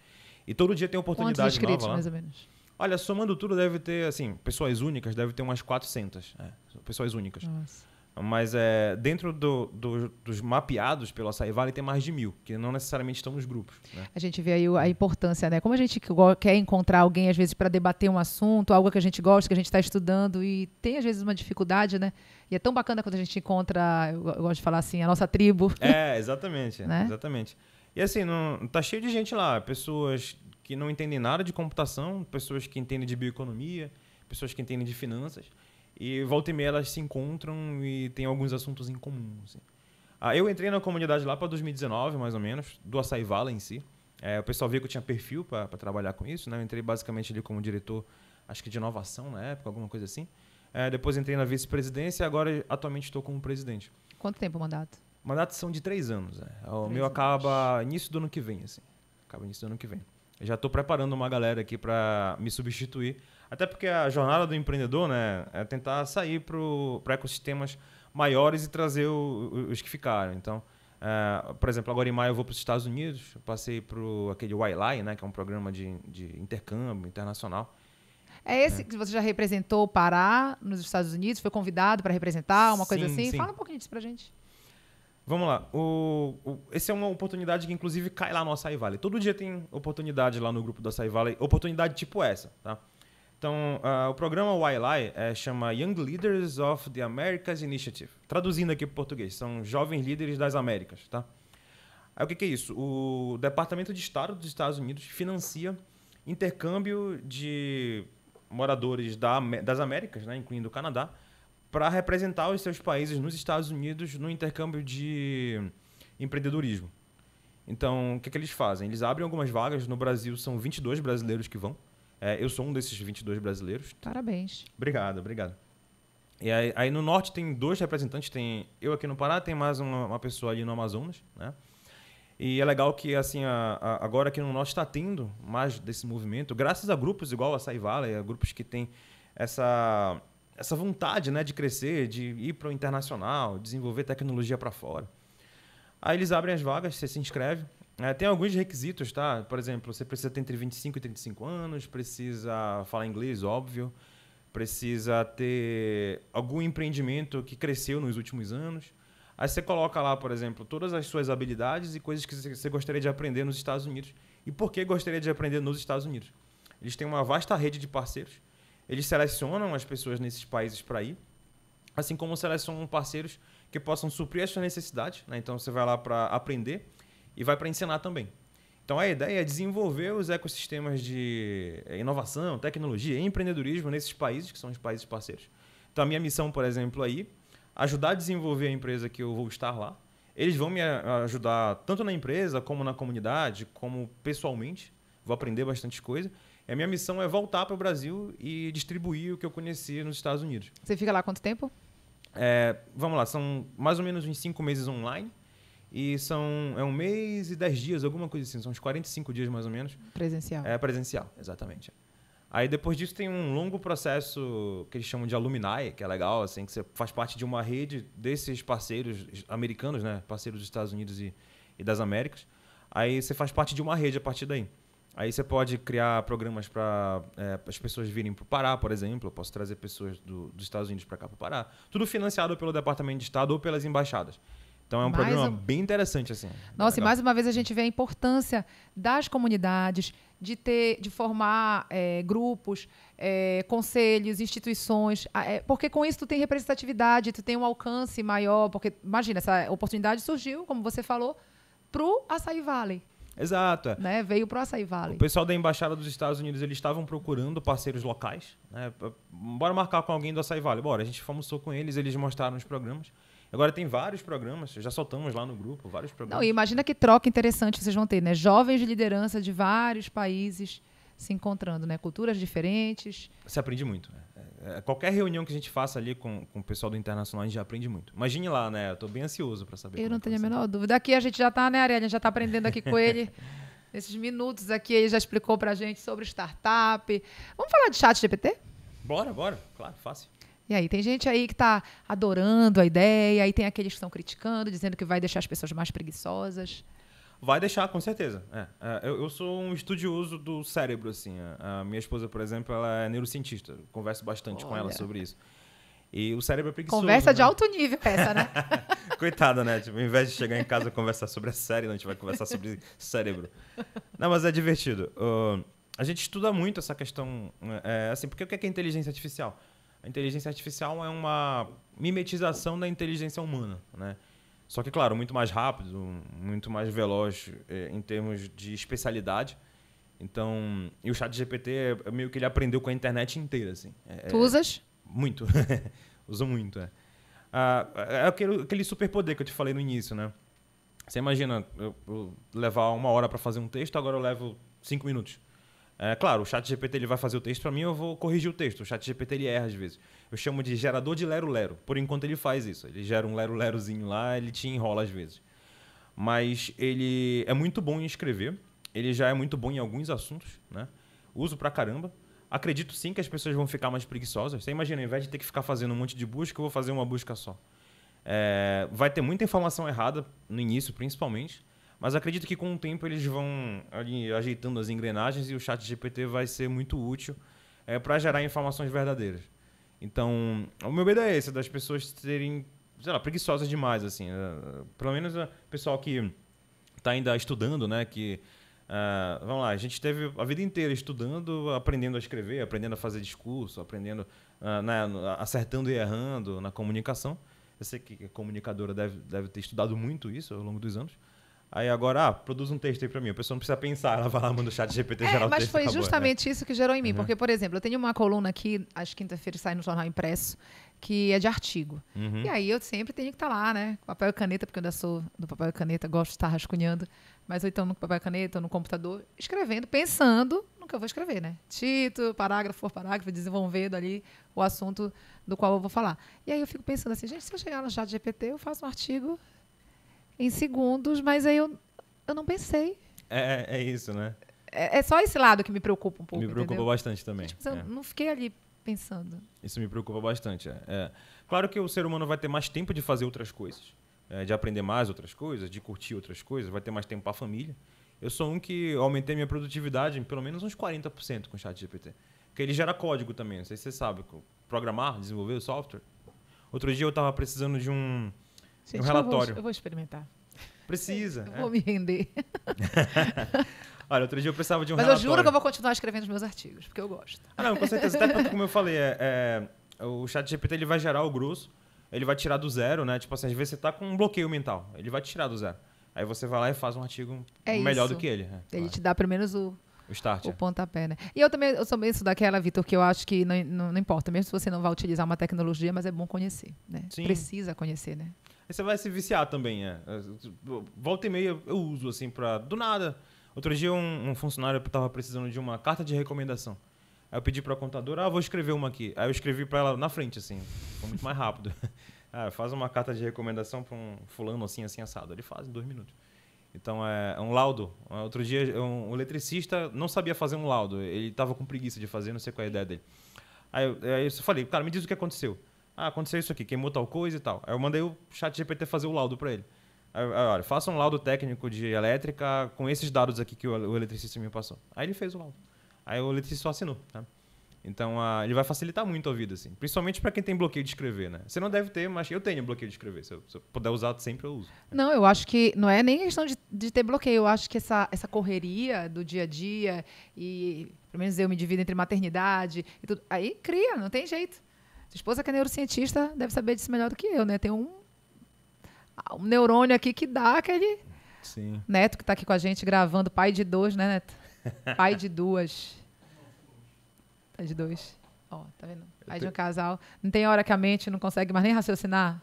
E todo dia tem oportunidade Quantos inscritos, nova lá. mais ou menos? Olha, somando tudo deve ter, assim, pessoas únicas, deve ter umas 400. É, pessoas únicas. Nossa. Mas é, dentro do, do, dos mapeados pelo Açaí Vale tem mais de mil, que não necessariamente estão nos grupos. Né? A gente vê aí a importância, né? Como a gente quer encontrar alguém, às vezes, para debater um assunto, algo que a gente gosta, que a gente está estudando, e tem, às vezes, uma dificuldade, né? E é tão bacana quando a gente encontra, eu gosto de falar assim, a nossa tribo. É, [LAUGHS] exatamente. né? Exatamente. E assim, não, tá cheio de gente lá, pessoas que não entendem nada de computação, pessoas que entendem de bioeconomia, pessoas que entendem de finanças. E volta e meia elas se encontram e tem alguns assuntos em comum. Assim. Ah, eu entrei na comunidade lá para 2019, mais ou menos, do Açaí Vale em si. É, o pessoal viu que eu tinha perfil para trabalhar com isso. Né? Eu entrei basicamente ali como diretor, acho que de inovação na época, alguma coisa assim. É, depois entrei na vice-presidência e agora atualmente estou como presidente. Quanto tempo o mandato? Mandatos mandato são de três anos. É. O três meu anos. acaba início do ano que vem. Assim. Acaba início do ano que vem. Já estou preparando uma galera aqui para me substituir. Até porque a jornada do empreendedor né, é tentar sair para ecossistemas maiores e trazer o, os que ficaram. Então, é, por exemplo, agora em maio eu vou para os Estados Unidos, passei para aquele YLI, né, que é um programa de, de intercâmbio internacional. É esse é. que você já representou o Pará nos Estados Unidos? Foi convidado para representar, uma sim, coisa assim? Sim. Fala um pouquinho disso para gente. Vamos lá. O, o, essa é uma oportunidade que, inclusive, cai lá no Açaí Vale. Todo dia tem oportunidade lá no grupo do Açaí Vale, Oportunidade tipo essa, tá? Então, uh, o programa YLI é, chama Young Leaders of the Americas Initiative. Traduzindo aqui para português, são Jovens Líderes das Américas, tá? Aí o que, que é isso? O Departamento de Estado dos Estados Unidos financia intercâmbio de moradores da, das Américas, né, incluindo o Canadá, para representar os seus países nos Estados Unidos no intercâmbio de empreendedorismo. Então, o que, é que eles fazem? Eles abrem algumas vagas. No Brasil, são 22 brasileiros que vão. É, eu sou um desses 22 brasileiros. Parabéns. Obrigado, obrigado. E aí, aí, no norte tem dois representantes. Tem eu aqui no Pará, tem mais uma, uma pessoa ali no Amazonas, né? E é legal que, assim, a, a, agora aqui no Norte está tendo mais desse movimento, graças a grupos igual a Saivale, a grupos que têm essa essa vontade né, de crescer, de ir para o internacional, desenvolver tecnologia para fora. Aí eles abrem as vagas, você se inscreve. É, tem alguns requisitos, tá? Por exemplo, você precisa ter entre 25 e 35 anos, precisa falar inglês, óbvio, precisa ter algum empreendimento que cresceu nos últimos anos. Aí você coloca lá, por exemplo, todas as suas habilidades e coisas que você gostaria de aprender nos Estados Unidos. E por que gostaria de aprender nos Estados Unidos? Eles têm uma vasta rede de parceiros eles selecionam as pessoas nesses países para ir, assim como selecionam parceiros que possam suprir as suas necessidades. Né? Então você vai lá para aprender e vai para ensinar também. Então a ideia é desenvolver os ecossistemas de eh, inovação, tecnologia e empreendedorismo nesses países, que são os países parceiros. Então a minha missão, por exemplo, aí, ajudar a desenvolver a empresa que eu vou estar lá. Eles vão me ajudar tanto na empresa, como na comunidade, como pessoalmente. Vou aprender bastante coisa a é, minha missão é voltar para o Brasil e distribuir o que eu conheci nos Estados Unidos. Você fica lá quanto tempo? É, vamos lá, são mais ou menos uns cinco meses online. E são é um mês e dez dias, alguma coisa assim. São uns 45 dias mais ou menos. Presencial. É presencial, exatamente. Aí depois disso tem um longo processo que eles chamam de alumni, que é legal, assim, que você faz parte de uma rede desses parceiros americanos, né? Parceiros dos Estados Unidos e, e das Américas. Aí você faz parte de uma rede a partir daí. Aí você pode criar programas para é, as pessoas virem para o Pará, por exemplo. Eu posso trazer pessoas do, dos Estados Unidos para cá, para o Pará. Tudo financiado pelo Departamento de Estado ou pelas embaixadas. Então é um mais programa um... bem interessante assim. Nossa, e mais uma vez a gente vê a importância das comunidades de ter, de formar é, grupos, é, conselhos, instituições, ah, é, porque com isso tu tem representatividade, tu tem um alcance maior, porque imagina essa oportunidade surgiu, como você falou, para o Açaí Valley. Exato. É. Né? Veio para o Açaí Vale. O pessoal da Embaixada dos Estados Unidos, eles estavam procurando parceiros locais. Né? Bora marcar com alguém do Açaí Vale. Bora, a gente almoçou com eles, eles mostraram os programas. Agora tem vários programas, já soltamos lá no grupo, vários programas. Não, imagina que troca interessante vocês vão ter, né? Jovens de liderança de vários países se encontrando, né? Culturas diferentes. Você aprende muito. Né? É, é, qualquer reunião que a gente faça ali com, com o pessoal do Internacional, a gente já aprende muito. Imagine lá, né? Eu tô bem ansioso para saber. Eu não é tenho a menor dúvida. Aqui a gente já está, né, Ariane? já está aprendendo aqui com ele. Nesses [LAUGHS] minutos aqui, ele já explicou para a gente sobre startup. Vamos falar de chat GPT? Bora, bora. Claro, fácil. E aí, tem gente aí que está adorando a ideia, aí tem aqueles que estão criticando, dizendo que vai deixar as pessoas mais preguiçosas. Vai deixar, com certeza. É, é, eu, eu, sou um estudioso do cérebro, assim. É, a, minha esposa, por exemplo, ela é neurocientista. Eu converso bastante Olha. com ela sobre isso. E o cérebro é preguiçoso. Conversa de né? alto nível essa, né? [LAUGHS] Coitada, né? Tipo, ao invés de chegar em casa e conversar sobre a série, a gente vai conversar sobre cérebro. Não, mas é divertido. Uh, a gente estuda muito essa questão, é, é, assim, porque o que é, que é inteligência artificial? A inteligência artificial é uma mimetização da inteligência humana, né? Só que, claro, muito mais rápido, muito mais veloz é, em termos de especialidade. Então, e o chat GPT é, é meio que ele aprendeu com a internet inteira, assim. É, tu é, usas? Muito. [LAUGHS] Uso muito, é. Ah, é, é aquele, aquele superpoder que eu te falei no início, né? Você imagina eu, eu levar uma hora para fazer um texto, agora eu levo cinco minutos. É, claro, o chat GPT ele vai fazer o texto para mim, eu vou corrigir o texto. O chat GPT ele erra às vezes. Eu chamo de gerador de lero-lero. Por enquanto ele faz isso. Ele gera um lero-lerozinho lá, ele te enrola às vezes. Mas ele é muito bom em escrever. Ele já é muito bom em alguns assuntos, né? Uso pra caramba. Acredito sim que as pessoas vão ficar mais preguiçosas. Você imagina, ao invés de ter que ficar fazendo um monte de busca, eu vou fazer uma busca só. É, vai ter muita informação errada no início, principalmente. Mas acredito que com o tempo eles vão ali, ajeitando as engrenagens e o chat GPT vai ser muito útil é, para gerar informações verdadeiras. Então, o meu medo é esse, das pessoas serem, sei lá, preguiçosas demais, assim. Né? pelo menos o pessoal que está ainda estudando, né? Que, ah, vamos lá, a gente teve a vida inteira estudando, aprendendo a escrever, aprendendo a fazer discurso, aprendendo, ah, né, acertando e errando na comunicação. Eu sei que a comunicadora deve, deve ter estudado muito isso ao longo dos anos. Aí agora, ah, produz um texto aí para mim. A pessoa não precisa pensar, ela vai lá, manda o chat GPT é, gerar o mas texto. Mas foi é. justamente né? isso que gerou em mim. Uhum. Porque, por exemplo, eu tenho uma coluna que às quinta-feiras sai no Jornal Impresso, que é de artigo. Uhum. E aí eu sempre tenho que estar tá lá, né? Papel e caneta, porque eu ainda sou do papel e caneta, gosto de estar rascunhando. Mas eu então no papel e caneta, estou no computador, escrevendo, pensando no que eu vou escrever, né? Título, parágrafo por parágrafo, desenvolvendo ali o assunto do qual eu vou falar. E aí eu fico pensando assim, gente, se eu chegar no chat GPT, eu faço um artigo em segundos, mas aí eu, eu não pensei. É, é, é isso, né? É, é só esse lado que me preocupa um pouco. Me preocupa entendeu? bastante também. Tipo, é. Eu não fiquei ali pensando. Isso me preocupa bastante. É, é. Claro que o ser humano vai ter mais tempo de fazer outras coisas, é, de aprender mais outras coisas, de curtir outras coisas, vai ter mais tempo para a família. Eu sou um que aumentei minha produtividade em pelo menos uns 40% com o chat GPT. Porque ele gera código também, não sei se você sabe. Programar, desenvolver o software. Outro dia eu estava precisando de um Gente, é um relatório. Eu vou, eu vou experimentar. Precisa. Eu é. vou me render. [LAUGHS] Olha, outro dia eu precisava de um Mas relatório. Mas eu juro que eu vou continuar escrevendo os meus artigos, porque eu gosto. Ah, não, com certeza. Até [LAUGHS] porque, como eu falei, é, é, o chat GPT ele vai gerar o grosso, ele vai tirar do zero, né? Tipo assim, às vezes você tá com um bloqueio mental, ele vai te tirar do zero. Aí você vai lá e faz um artigo é melhor isso. do que ele. Né? Ele claro. te dá pelo menos o, o start. O é. pontapé, né? E eu também eu sou meio isso daquela, Vitor, que eu acho que não, não, não, importa, mesmo se você não vai utilizar uma tecnologia, mas é bom conhecer, né? Sim. Precisa conhecer, né? você vai se viciar também, é. é tipo, volta e meia eu uso, assim, pra. Do nada. Outro dia um, um funcionário tava precisando de uma carta de recomendação. Aí eu pedi pra contadora, ah, vou escrever uma aqui. Aí eu escrevi pra ela na frente, assim. Foi muito mais rápido. [LAUGHS] ah, faz uma carta de recomendação pra um fulano assim, assim, assado. Ele faz em dois minutos. Então é, é um laudo. Ah, outro dia um, um eletricista não sabia fazer um laudo. Ele tava com preguiça de fazer, não sei qual é a ideia dele. Aí, aí eu falei, cara, me diz o que aconteceu. Ah, aconteceu isso aqui, queimou tal coisa e tal. Aí eu mandei o chat GPT fazer o laudo para ele. Aí, olha, faça um laudo técnico de elétrica com esses dados aqui que o, eletricista me passou. Aí ele fez o laudo. Aí o eletricista só assinou, tá? Então, a, ah, ele vai facilitar muito a vida, assim. Principalmente para quem tem bloqueio de escrever, né? Você não deve ter, mas eu tenho bloqueio de escrever. Se eu, se eu puder usar, sempre eu uso. Não, eu acho que não é nem questão de, de ter bloqueio. Eu acho que essa, essa correria do dia a dia e, pelo menos eu me divido entre maternidade e tudo, aí cria, não tem jeito. Sua esposa que é neurocientista deve saber disso melhor do que eu, né? Tem um, um neurônio aqui que dá aquele... Sim. Neto que está aqui com a gente gravando, pai de dois, né, Neto? [LAUGHS] Pai de duas. Pai de dois. Ó, tá vendo? Pai de um casal. Não tem hora que a mente não consegue mais nem raciocinar?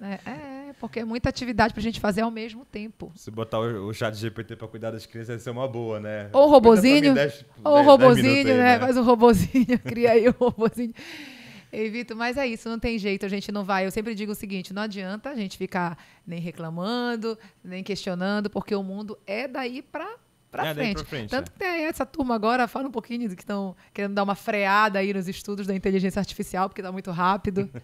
É, é, é, porque é muita atividade pra gente fazer ao mesmo tempo. Se botar o, o chat GPT pra cuidar das crianças, ia ser uma boa, né? Ou o robozinho. ou o robozinho, né? né? Faz o um robozinho, [LAUGHS] cria aí o robozinho. Ei, Vitor, mas é isso, não tem jeito, a gente não vai. Eu sempre digo o seguinte: não adianta a gente ficar nem reclamando, nem questionando, porque o mundo é daí para para é, frente. frente. Tanto é. que tem essa turma agora, fala um pouquinho que estão querendo dar uma freada aí nos estudos da inteligência artificial, porque está muito rápido. [LAUGHS]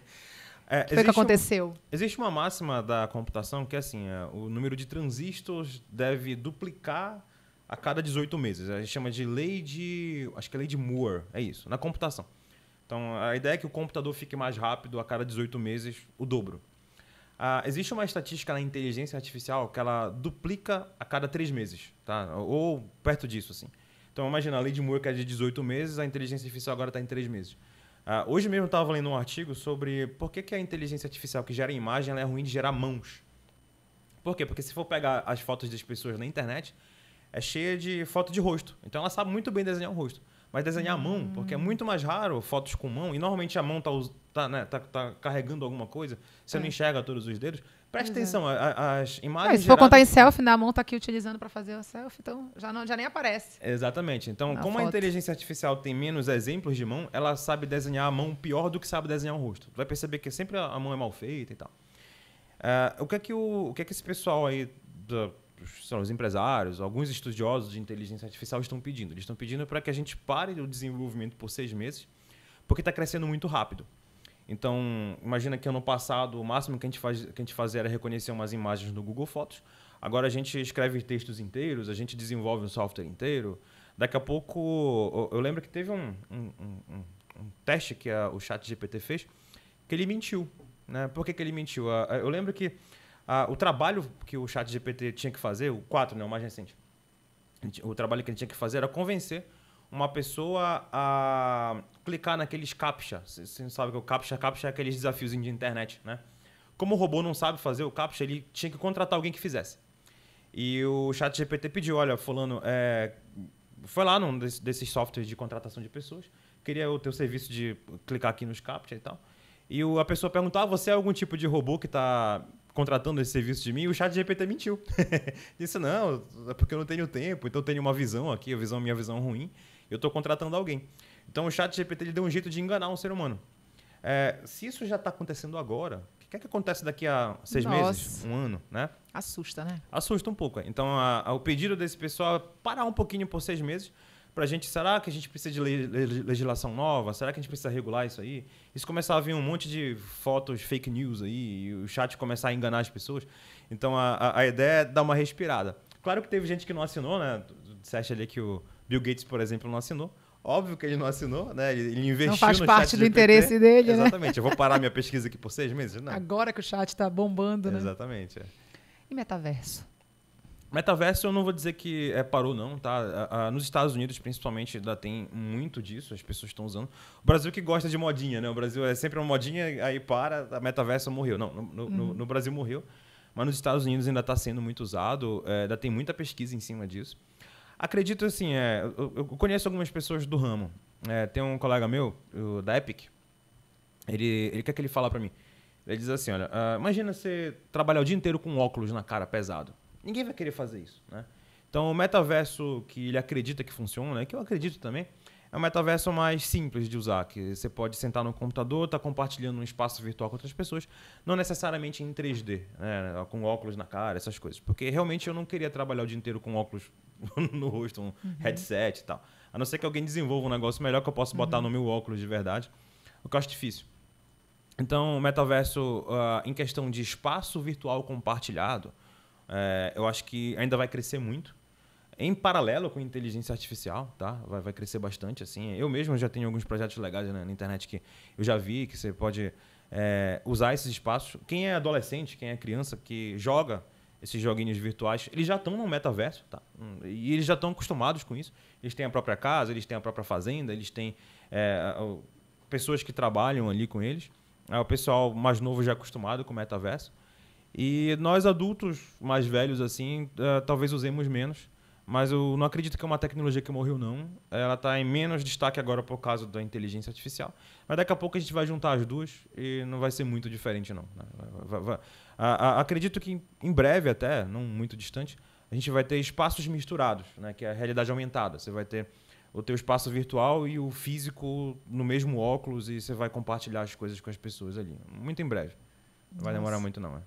É, que foi que aconteceu? Um, existe uma máxima da computação que é assim, é, o número de transistores deve duplicar a cada 18 meses. A gente chama de lei de, acho que é lei de Moore, é isso, na computação. Então, a ideia é que o computador fique mais rápido a cada 18 meses, o dobro. Ah, existe uma estatística na inteligência artificial que ela duplica a cada 3 meses, tá? Ou perto disso, assim. Então, imagina, a lei de Moore que é de 18 meses, a inteligência artificial agora está em 3 meses. Uh, hoje mesmo eu estava lendo um artigo sobre por que, que a inteligência artificial que gera imagem é ruim de gerar mãos. Por quê? Porque se for pegar as fotos das pessoas na internet, é cheia de foto de rosto. Então ela sabe muito bem desenhar o rosto. Mas desenhar a mão, hum. porque é muito mais raro fotos com mão, e normalmente a mão está tá, né, tá, tá carregando alguma coisa, você é. não enxerga todos os dedos. Preste uhum. atenção, a, a, as imagens. Ah, se for geradas... contar em selfie, na né, mão está aqui utilizando para fazer o selfie, então já, não, já nem aparece. Exatamente. Então, na como foto. a inteligência artificial tem menos exemplos de mão, ela sabe desenhar a mão pior do que sabe desenhar o rosto. Vai perceber que sempre a mão é mal feita e tal. Uh, o, que é que o, o que é que esse pessoal aí, são os empresários, alguns estudiosos de inteligência artificial estão pedindo? Eles estão pedindo para que a gente pare o desenvolvimento por seis meses, porque está crescendo muito rápido. Então, imagina que ano passado o máximo que a gente, faz, que a gente fazia era reconhecer umas imagens no Google Fotos. Agora a gente escreve textos inteiros, a gente desenvolve um software inteiro. Daqui a pouco, eu lembro que teve um, um, um, um teste que a, o chat GPT fez, que ele mentiu. Né? Por que, que ele mentiu? Eu lembro que a, o trabalho que o chat GPT tinha que fazer, o 4, né, o mais recente, o trabalho que ele tinha que fazer era convencer uma pessoa a clicar naqueles captcha. Você sabe que é o captcha, captcha é aqueles desafios de internet, né? Como o robô não sabe fazer o captcha, ele tinha que contratar alguém que fizesse. E o chat GPT pediu, olha, fulano, é... foi lá num desses softwares de contratação de pessoas, queria o teu serviço de clicar aqui nos captcha e tal. E a pessoa perguntou, ah, você é algum tipo de robô que está contratando esse serviço de mim, o chat GPT mentiu. [LAUGHS] Disse, não, é porque eu não tenho tempo, então eu tenho uma visão aqui, a visão minha visão ruim eu estou contratando alguém. Então o chat GPT ele deu um jeito de enganar um ser humano. É, se isso já está acontecendo agora, o que é que acontece daqui a seis Nossa. meses, um ano, né? Assusta, né? Assusta um pouco. Então a, a, o pedido desse pessoal é parar um pouquinho por seis meses para a gente, será que a gente precisa de legislação nova? Será que a gente precisa regular isso aí? Isso começar a vir um monte de fotos fake news aí, e o chat começar a enganar as pessoas. Então a, a, a ideia é dar uma respirada. Claro que teve gente que não assinou, né? Tu acha ali que o, Bill Gates, por exemplo, não assinou. Óbvio que ele não assinou, né? Ele, investiu no chat. Não faz parte do GPT. interesse dele, Exatamente. né? Exatamente. Eu vou parar minha pesquisa aqui por seis meses? Não. Agora que o chat está bombando, né? Exatamente. É. E metaverso? Metaverso eu não vou dizer que é, parou, não, tá? nos Estados Unidos, principalmente, ainda tem muito disso, as pessoas estão usando. O Brasil que gosta de modinha, né? O Brasil é sempre uma modinha, aí para, a metaverso morreu. Não, no, no, uhum. no, no Brasil morreu, mas nos Estados Unidos ainda está sendo muito usado, é, ainda tem muita pesquisa em cima disso. Acredito assim, é, eu, eu conheço algumas pessoas do ramo. É, tem um colega meu, o, da Epic, ele, ele quer que ele fale para mim. Ele diz assim, olha, uh, imagina você trabalhar o dia inteiro com óculos na cara pesado. Ninguém vai querer fazer isso, né? Então, o metaverso que ele acredita que funciona, né, que eu acredito também, é um metaverso mais simples de usar, que você pode sentar no computador, tá compartilhando um espaço virtual com outras pessoas, não necessariamente em 3D, né, com óculos na cara, essas coisas. Porque realmente eu não queria trabalhar o dia inteiro com óculos [LAUGHS] no rosto, um uhum. headset e tal. A não ser que alguém desenvolva um negócio melhor que eu possa botar uhum. no meu óculos de verdade, o que eu acho difícil. Então, o metaverso, uh, em questão de espaço virtual compartilhado, uh, eu acho que ainda vai crescer muito. Em paralelo com inteligência artificial, tá? Vai, vai crescer bastante, assim. Eu mesmo já tenho alguns projetos legais na, né, na internet que eu já vi, que você pode é, usar esses espaços. Quem é adolescente, quem é criança, que joga esses joguinhos virtuais, eles já estão no metaverso, tá? Hum, e eles já estão acostumados com isso. Eles têm a própria casa, eles têm a própria fazenda, eles têm é, pessoas que trabalham ali com eles. É o pessoal mais novo já acostumado com o metaverso. E nós adultos mais velhos, assim, é, talvez usemos menos. Mas eu não acredito que é uma tecnologia que morreu, não. Ela está em menos destaque agora por causa da inteligência artificial. Mas daqui a pouco a gente vai juntar as duas e não vai ser muito diferente, não. Né? Vai, vai, a, a, acredito que em, em breve, até, não muito distante, a gente vai ter espaços misturados, né? que é a realidade aumentada. Você vai ter o teu espaço virtual e o físico no mesmo óculos e você vai compartilhar as coisas com as pessoas ali. Muito em breve. Não Nossa. vai demorar muito não, é.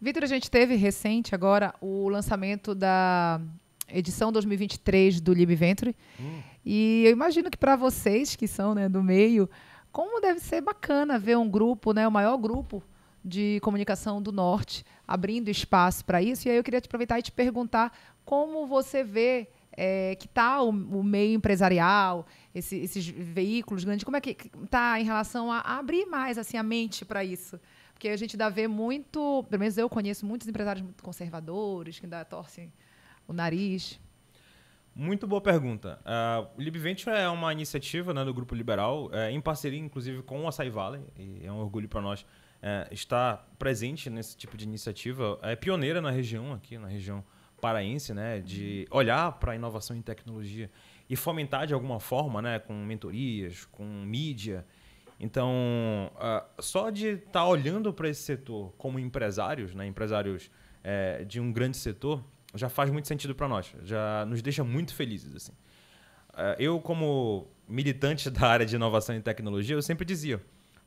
Vitor, a gente teve recente agora o lançamento da edição 2023 do LibVenture. Hum. E eu imagino que para vocês que são né, do meio, como deve ser bacana ver um grupo, né, o maior grupo de comunicação do Norte, abrindo espaço para isso. E aí eu queria te aproveitar e te perguntar como você vê é, que está o, o, meio empresarial, esse, esses veículos grandes, como é que está em relação a, abrir mais assim a mente para isso? Porque a gente dá ver muito, pelo menos eu conheço muitos empresários muito conservadores que ainda torcem o nariz. Muito boa pergunta. Uh, o LibVenture é uma iniciativa né, do Grupo Liberal, é, em parceria, inclusive, com o Açaí Valley, e é um orgulho para nós é, está presente nesse tipo de iniciativa, é pioneira na região aqui, na região paraense, né, de olhar para a inovação em tecnologia e fomentar de alguma forma, né, com mentorias, com mídia. Então, uh, só de estar tá olhando para esse setor como empresários, né, empresários é, de um grande setor, já faz muito sentido para nós, já nos deixa muito felizes assim. Uh, eu como militante [LAUGHS] da área de inovação e tecnologia, eu sempre dizia,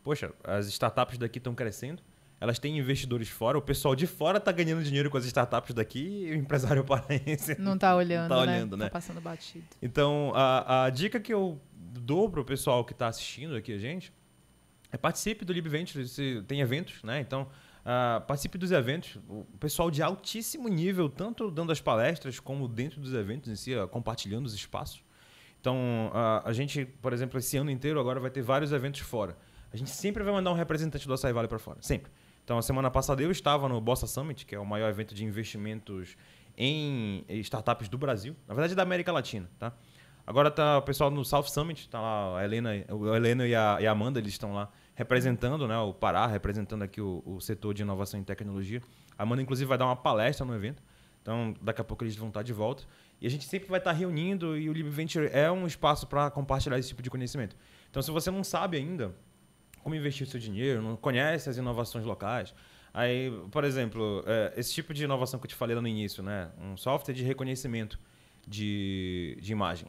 poxa, as startups daqui estão crescendo, elas têm investidores fora, o pessoal de fora está ganhando dinheiro com as startups daqui e o empresário [LAUGHS] paraense não está olhando, não tá né? olhando, né? Tá passando batido. Então, a, a dica que eu dou para o pessoal que está assistindo aqui a gente é participe do LibVentures, se tem eventos, né? Então, uh, participe dos eventos. O pessoal de altíssimo nível, tanto dando as palestras como dentro dos eventos em si, uh, compartilhando os espaços. Então, uh, a gente, por exemplo, esse ano inteiro agora vai ter vários eventos fora. A gente sempre vai mandar um representante do Açaí Vale para fora, sempre. Então, a semana passada eu estava no Bossa Summit, que é o maior evento de investimentos em startups do Brasil, na verdade da América Latina, tá? Agora tá o pessoal no South Summit, tá lá a Helena, o Helena e a, e a Amanda, eles estão lá representando, né, o Pará, representando aqui o, o setor de inovação e tecnologia. A Amanda inclusive vai dar uma palestra no evento. Então, daqui a pouco eles vão estar de volta. E a gente sempre vai estar reunindo e o Libre Venture é um espaço para compartilhar esse tipo de conhecimento. Então, se você não sabe ainda, como investir o seu dinheiro, não conhece as inovações locais. Aí, por exemplo, é, esse tipo de inovação que eu te falei lá no início, né? Um software de reconhecimento de, de imagem.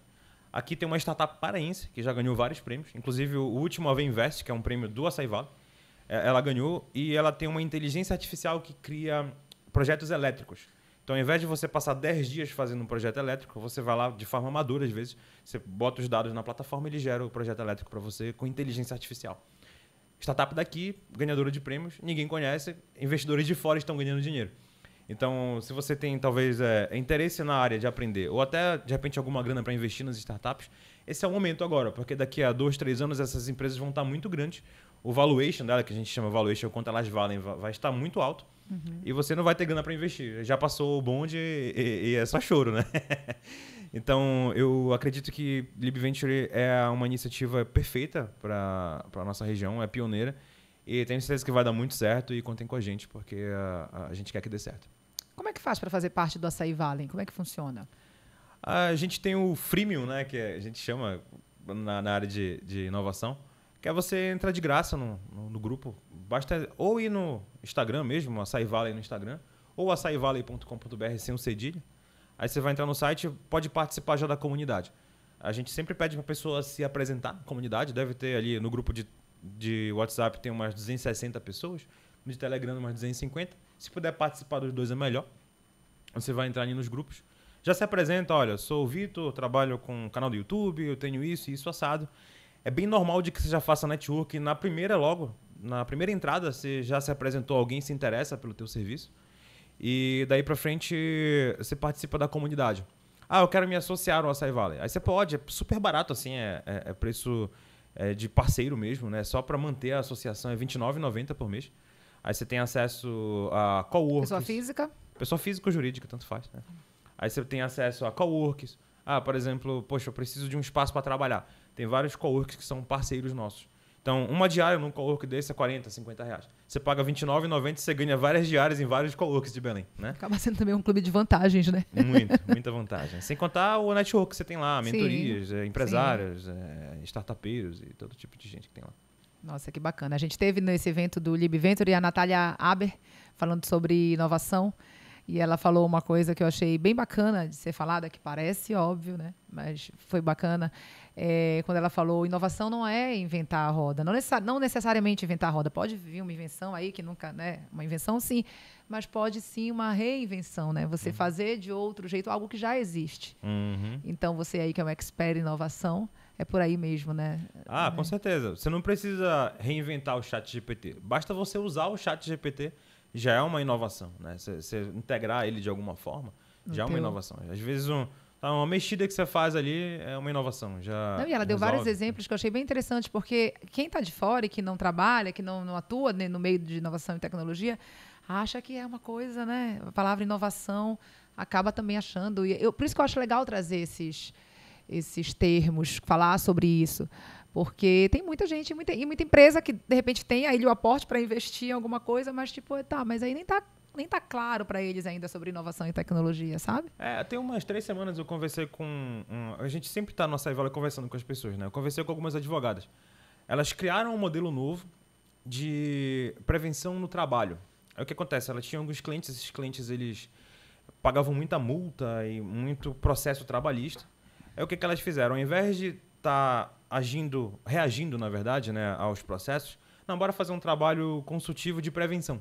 Aqui tem uma startup paraense que já ganhou vários prêmios, inclusive o último AV Invest, que é um prêmio do Açaí Vale. É, ela ganhou e ela tem uma inteligência artificial que cria projetos elétricos. Então, ao invés de você passar 10 dias fazendo um projeto elétrico, você vai lá de forma madura, às vezes, você bota os dados na plataforma e ele gera o projeto elétrico para você com inteligência artificial startup daqui, ganhadora de prêmios, ninguém conhece, investidores de fora estão ganhando dinheiro. Então, se você tem talvez é, é interesse na área de aprender, ou até de repente alguma grana para investir nas startups, esse é o momento agora, porque daqui a dois, três anos essas empresas vão estar muito grandes. O valuation dela, que a gente chama valuation, quanto elas valem, vai estar muito alto. Uhum. E você não vai ter grana para investir. Já passou o bonde e, e, e é só choro, né? [LAUGHS] Então, eu acredito que LibVenture é uma iniciativa perfeita para a nossa região, é pioneira. E tenho certeza que vai dar muito certo e contem com a gente, porque a, a gente quer que dê certo. Como é que faz para fazer parte do Açaí Valen? Como é que funciona? A gente tem o freemium, né, que é, a gente chama na, na área de, de inovação, que é você entrar de graça no, no, no grupo. Basta ou ir no Instagram mesmo, Açaí Valley no Instagram, ou açaivalley.com.br sem o um cedilho Aí você vai entrar no site, pode participar já da comunidade. A gente sempre pede para a pessoa se apresentar comunidade. Deve ter ali no grupo de, de WhatsApp tem umas 260 pessoas, no de Telegram umas 250. Se puder participar dos dois é melhor. Você vai entrar ali nos grupos. Já se apresenta, olha, sou o Vitor, trabalho com um canal do YouTube, eu tenho isso e isso assado. É bem normal de que você já faça network na primeira logo, na primeira entrada, você já se apresentou, alguém se interessa pelo teu serviço. E daí pra frente você participa da comunidade. Ah, eu quero me associar ao Açaí Vale. Aí você pode, é super barato assim, é, é, é preço é, de parceiro mesmo, né? Só para manter a associação é R$29,90 por mês. Aí você tem acesso a coworks. Pessoa física? Pessoa física ou jurídica, tanto faz, né? Aí você tem acesso a coworks. Ah, por exemplo, poxa, eu preciso de um espaço para trabalhar. Tem vários coworks que são parceiros nossos. Então, uma diária num cowork desse é 40, 50 reais. Você paga R$29,90 e você ganha várias diárias em vários coworks de Belém, né? Acaba sendo também um clube de vantagens, né? Muito, [LAUGHS] muita vantagem. Sem contar o network que você tem lá, mentorias, eh, sim, empresários, eh, sim. é, startupeiros e todo tipo de gente que tem lá. Nossa, que bacana. A gente teve nesse evento do LibVenture a Natália Aber falando sobre inovação. E ela falou uma coisa que eu achei bem bacana de ser falada, que parece óbvio, né? Mas foi bacana. É, quando ela falou, inovação não é inventar a roda, não, necessar, não, necessariamente inventar a roda. Pode vir uma invenção aí que nunca, né? Uma invenção sim, mas pode sim uma reinvenção, né? Você uhum. fazer de outro jeito algo que já existe. Uhum. Então você aí que é um expert em inovação, é por aí mesmo, né? Ah, é. com certeza. Você não precisa reinventar o chat GPT. Basta você usar o chat GPT já é uma inovação, né? Você integrar ele de alguma forma já é uma inovação. Às vezes um, tá, uma mexida que você faz ali é uma inovação. Já não, e ela deu vários exemplos que eu achei bem interessante, porque quem está de fora e que não trabalha, que não, não atua né, no meio de inovação e tecnologia, acha que é uma coisa, né? A palavra inovação acaba também achando. E eu, por isso que eu acho legal trazer esses, esses termos, falar sobre isso. Porque tem muita gente muita, e muita empresa que, de repente, tem aí o aporte para investir em alguma coisa, mas, tipo, tá, mas aí nem tá, nem tá claro para eles ainda sobre inovação e tecnologia, sabe? É, tem umas três semanas eu conversei com. Um, a gente sempre está na Saivola conversando com as pessoas, né? Eu conversei com algumas advogadas. Elas criaram um modelo novo de prevenção no trabalho. é o que acontece? Elas tinham alguns clientes, esses clientes eles pagavam muita multa e muito processo trabalhista. é o que, que elas fizeram? Ao invés de estar tá agindo, reagindo, na verdade, né, aos processos, não, bora fazer um trabalho consultivo de prevenção.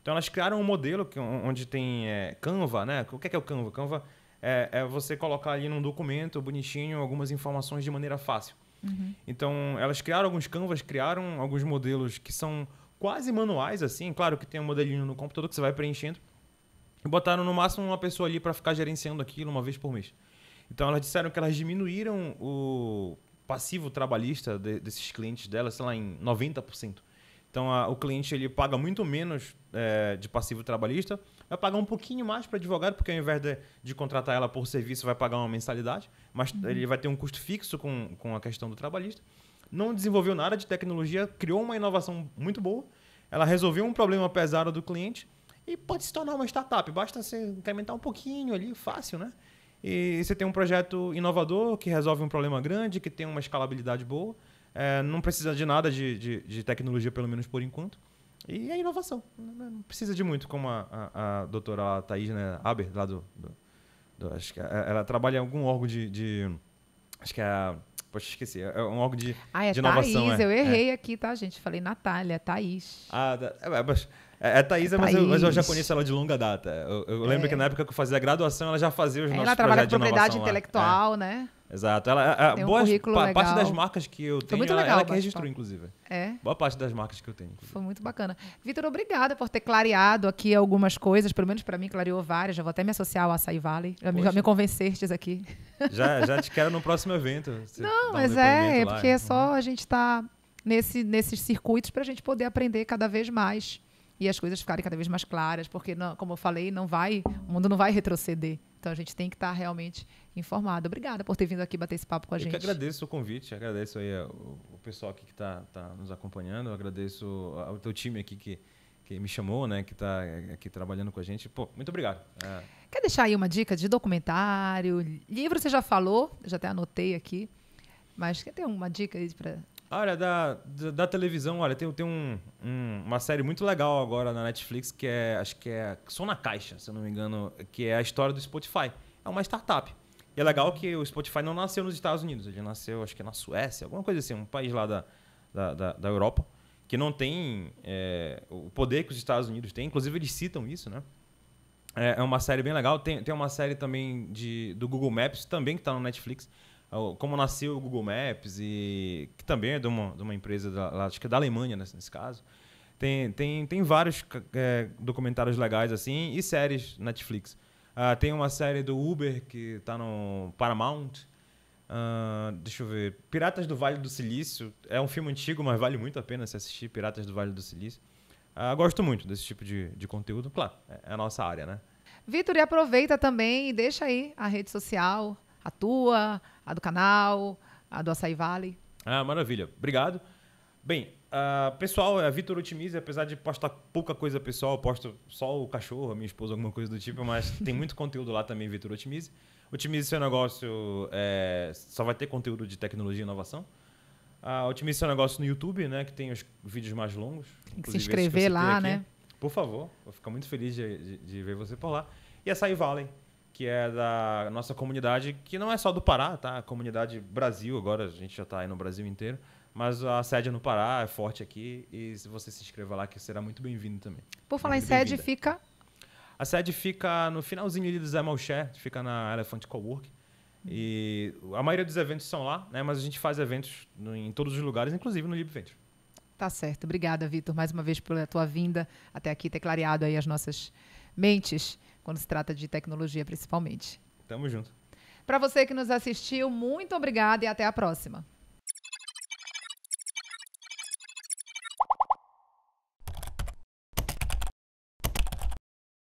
Então elas criaram um modelo que, onde tem é, Canva, né? O que é, que é o Canva? Canva é, é, você colocar ali num documento bonitinho algumas informações de maneira fácil. Uhum. Então elas criaram alguns Canvas, criaram alguns modelos que são quase manuais, assim. Claro que tem um modelinho no computador que você vai preenchendo. E botaram no máximo uma pessoa ali para ficar gerenciando aquilo uma vez por mês. Então elas disseram que elas diminuíram o passivo trabalhista de, desses clientes dela, sei lá, em 90%. Então, a, o cliente ele paga muito menos é, de passivo trabalhista, vai pagar um pouquinho mais para advogado, porque ao invés de, de, contratar ela por serviço, vai pagar uma mensalidade, mas uhum. ele vai ter um custo fixo com, com a questão do trabalhista. Não desenvolveu nada de tecnologia, criou uma inovação muito boa, ela resolveu um problema pesado do cliente e pode se tornar uma startup. Basta você incrementar um pouquinho ali, fácil, né? E você tem um projeto inovador que resolve um problema grande, que tem uma escalabilidade boa, é, não precisa de nada de, de, de, tecnologia, pelo menos por enquanto. E é inovação. Não precisa de muito, como a, a, a doutora Thaís né, Aber, lá do, do, do, Acho que é, ela trabalha em algum órgão de, de. acho que é a. Poxa, esqueci. É, é um órgão de, ah, é de inovação. Thaís, é. eu errei é. aqui, tá, gente? Falei Natália, Thaís. Ah, é, mas, é, é, é mas, Eu, mas eu já conheço ela de longa data. Eu, eu lembro é. que na época que eu fazia graduação, ela já fazia os ela nossos Ela trabalha com propriedade intelectual, é. né? Exato. Ela, a, um boas, pa, legal. parte das marcas que eu tenho, ela, legal, ela que registrou, inclusive. É. Boa parte das marcas que eu tenho. Inclusive. Foi muito bacana. Vitor, obrigada por ter clareado aqui algumas coisas, pelo menos para mim clareou várias. Já vou até me associar ao Açaí Vale. Já, me, já me convencestes aqui. Já, [LAUGHS] já te quero no próximo evento. Não, mas um é, porque é então. só a gente estar tá nesse, nesses circuitos para a gente poder aprender cada vez mais e as coisas ficarem cada vez mais claras, porque, não, como eu falei, não vai, o mundo não vai retroceder. Então a gente tem que estar realmente informado. Obrigada por ter vindo aqui bater esse papo com a eu gente. Eu que agradeço o convite, agradeço aí eh, o, pessoal aqui que está tá nos acompanhando, agradeço ao teu time aqui que, que me chamou, né, que está eh, aqui trabalhando com a gente. Pô, muito obrigado. É. Quer deixar aí uma dica de documentário? Livro você já falou, já até anotei aqui. Mas quer ter uma dica aí para ah, olha, da, da, da, televisão, olha, tem, tem um, um, uma série muito legal agora na Netflix que é, acho que é Só na Caixa, se eu não me engano, que é a história do Spotify. É uma startup. E é legal que o Spotify não nasceu nos Estados Unidos, ele nasceu, acho que é na Suécia, alguma coisa assim, um país lá da, da, da, da Europa, que não tem é, o poder que os Estados Unidos têm, inclusive eles citam isso, né? É, é uma série bem legal. Tem, tem uma série também de, do Google Maps, também que está no Netflix, ah, como nasceu o Google Maps, e que também é de uma, de uma empresa, da, acho que é da Alemanha nesse, né, nesse caso. Tem, tem, tem vários é, documentários legais assim e séries Netflix. Uh, tem uma série do Uber que está no Paramount. Uh, deixa eu ver. Piratas do Vale do Silício. É um filme antigo, mas vale muito a pena se assistir Piratas do Vale do Silício. Uh, gosto muito desse tipo de, de conteúdo. Claro, é, é a nossa área, né? Vitor, e aproveita também e deixa aí a rede social, a tua, a do canal, a do Açaí Vale. Ah, maravilha. Obrigado. Bem, uh, pessoal, é Vitor Otimize, apesar de postar pouca coisa pessoal, posto só o cachorro, a minha esposa, alguma coisa do tipo, mas [LAUGHS] tem muito conteúdo lá também, Vitor Otimize. Otimize seu negócio, é, só vai ter conteúdo de tecnologia e inovação. Uh, ah, otimize seu negócio no YouTube, né, que tem os vídeos mais longos. Tem que se inscrever que lá, aqui. né? Por favor, vou ficar muito feliz de, de, de ver você por lá. E a Saí Valen, que é da nossa comunidade, que não é só do Pará, tá? A comunidade Brasil, agora a gente já está aí no Brasil inteiro. Mas a sede é no Pará, é forte aqui. E se você se inscreva lá, que será muito bem-vindo também. Por falar muito em sede, fica? A sede fica no finalzinho ali do Zé Malché, fica na Elephant Cowork. E a maioria dos eventos são lá, né? Mas a gente faz eventos em todos os lugares, inclusive no LibVentures. Tá certo. Obrigada, Vitor, mais uma vez pela tua vinda até aqui, ter clareado aí as nossas mentes quando se trata de tecnologia principalmente. Tamo junto. Para você que nos assistiu, muito obrigada e até a próxima.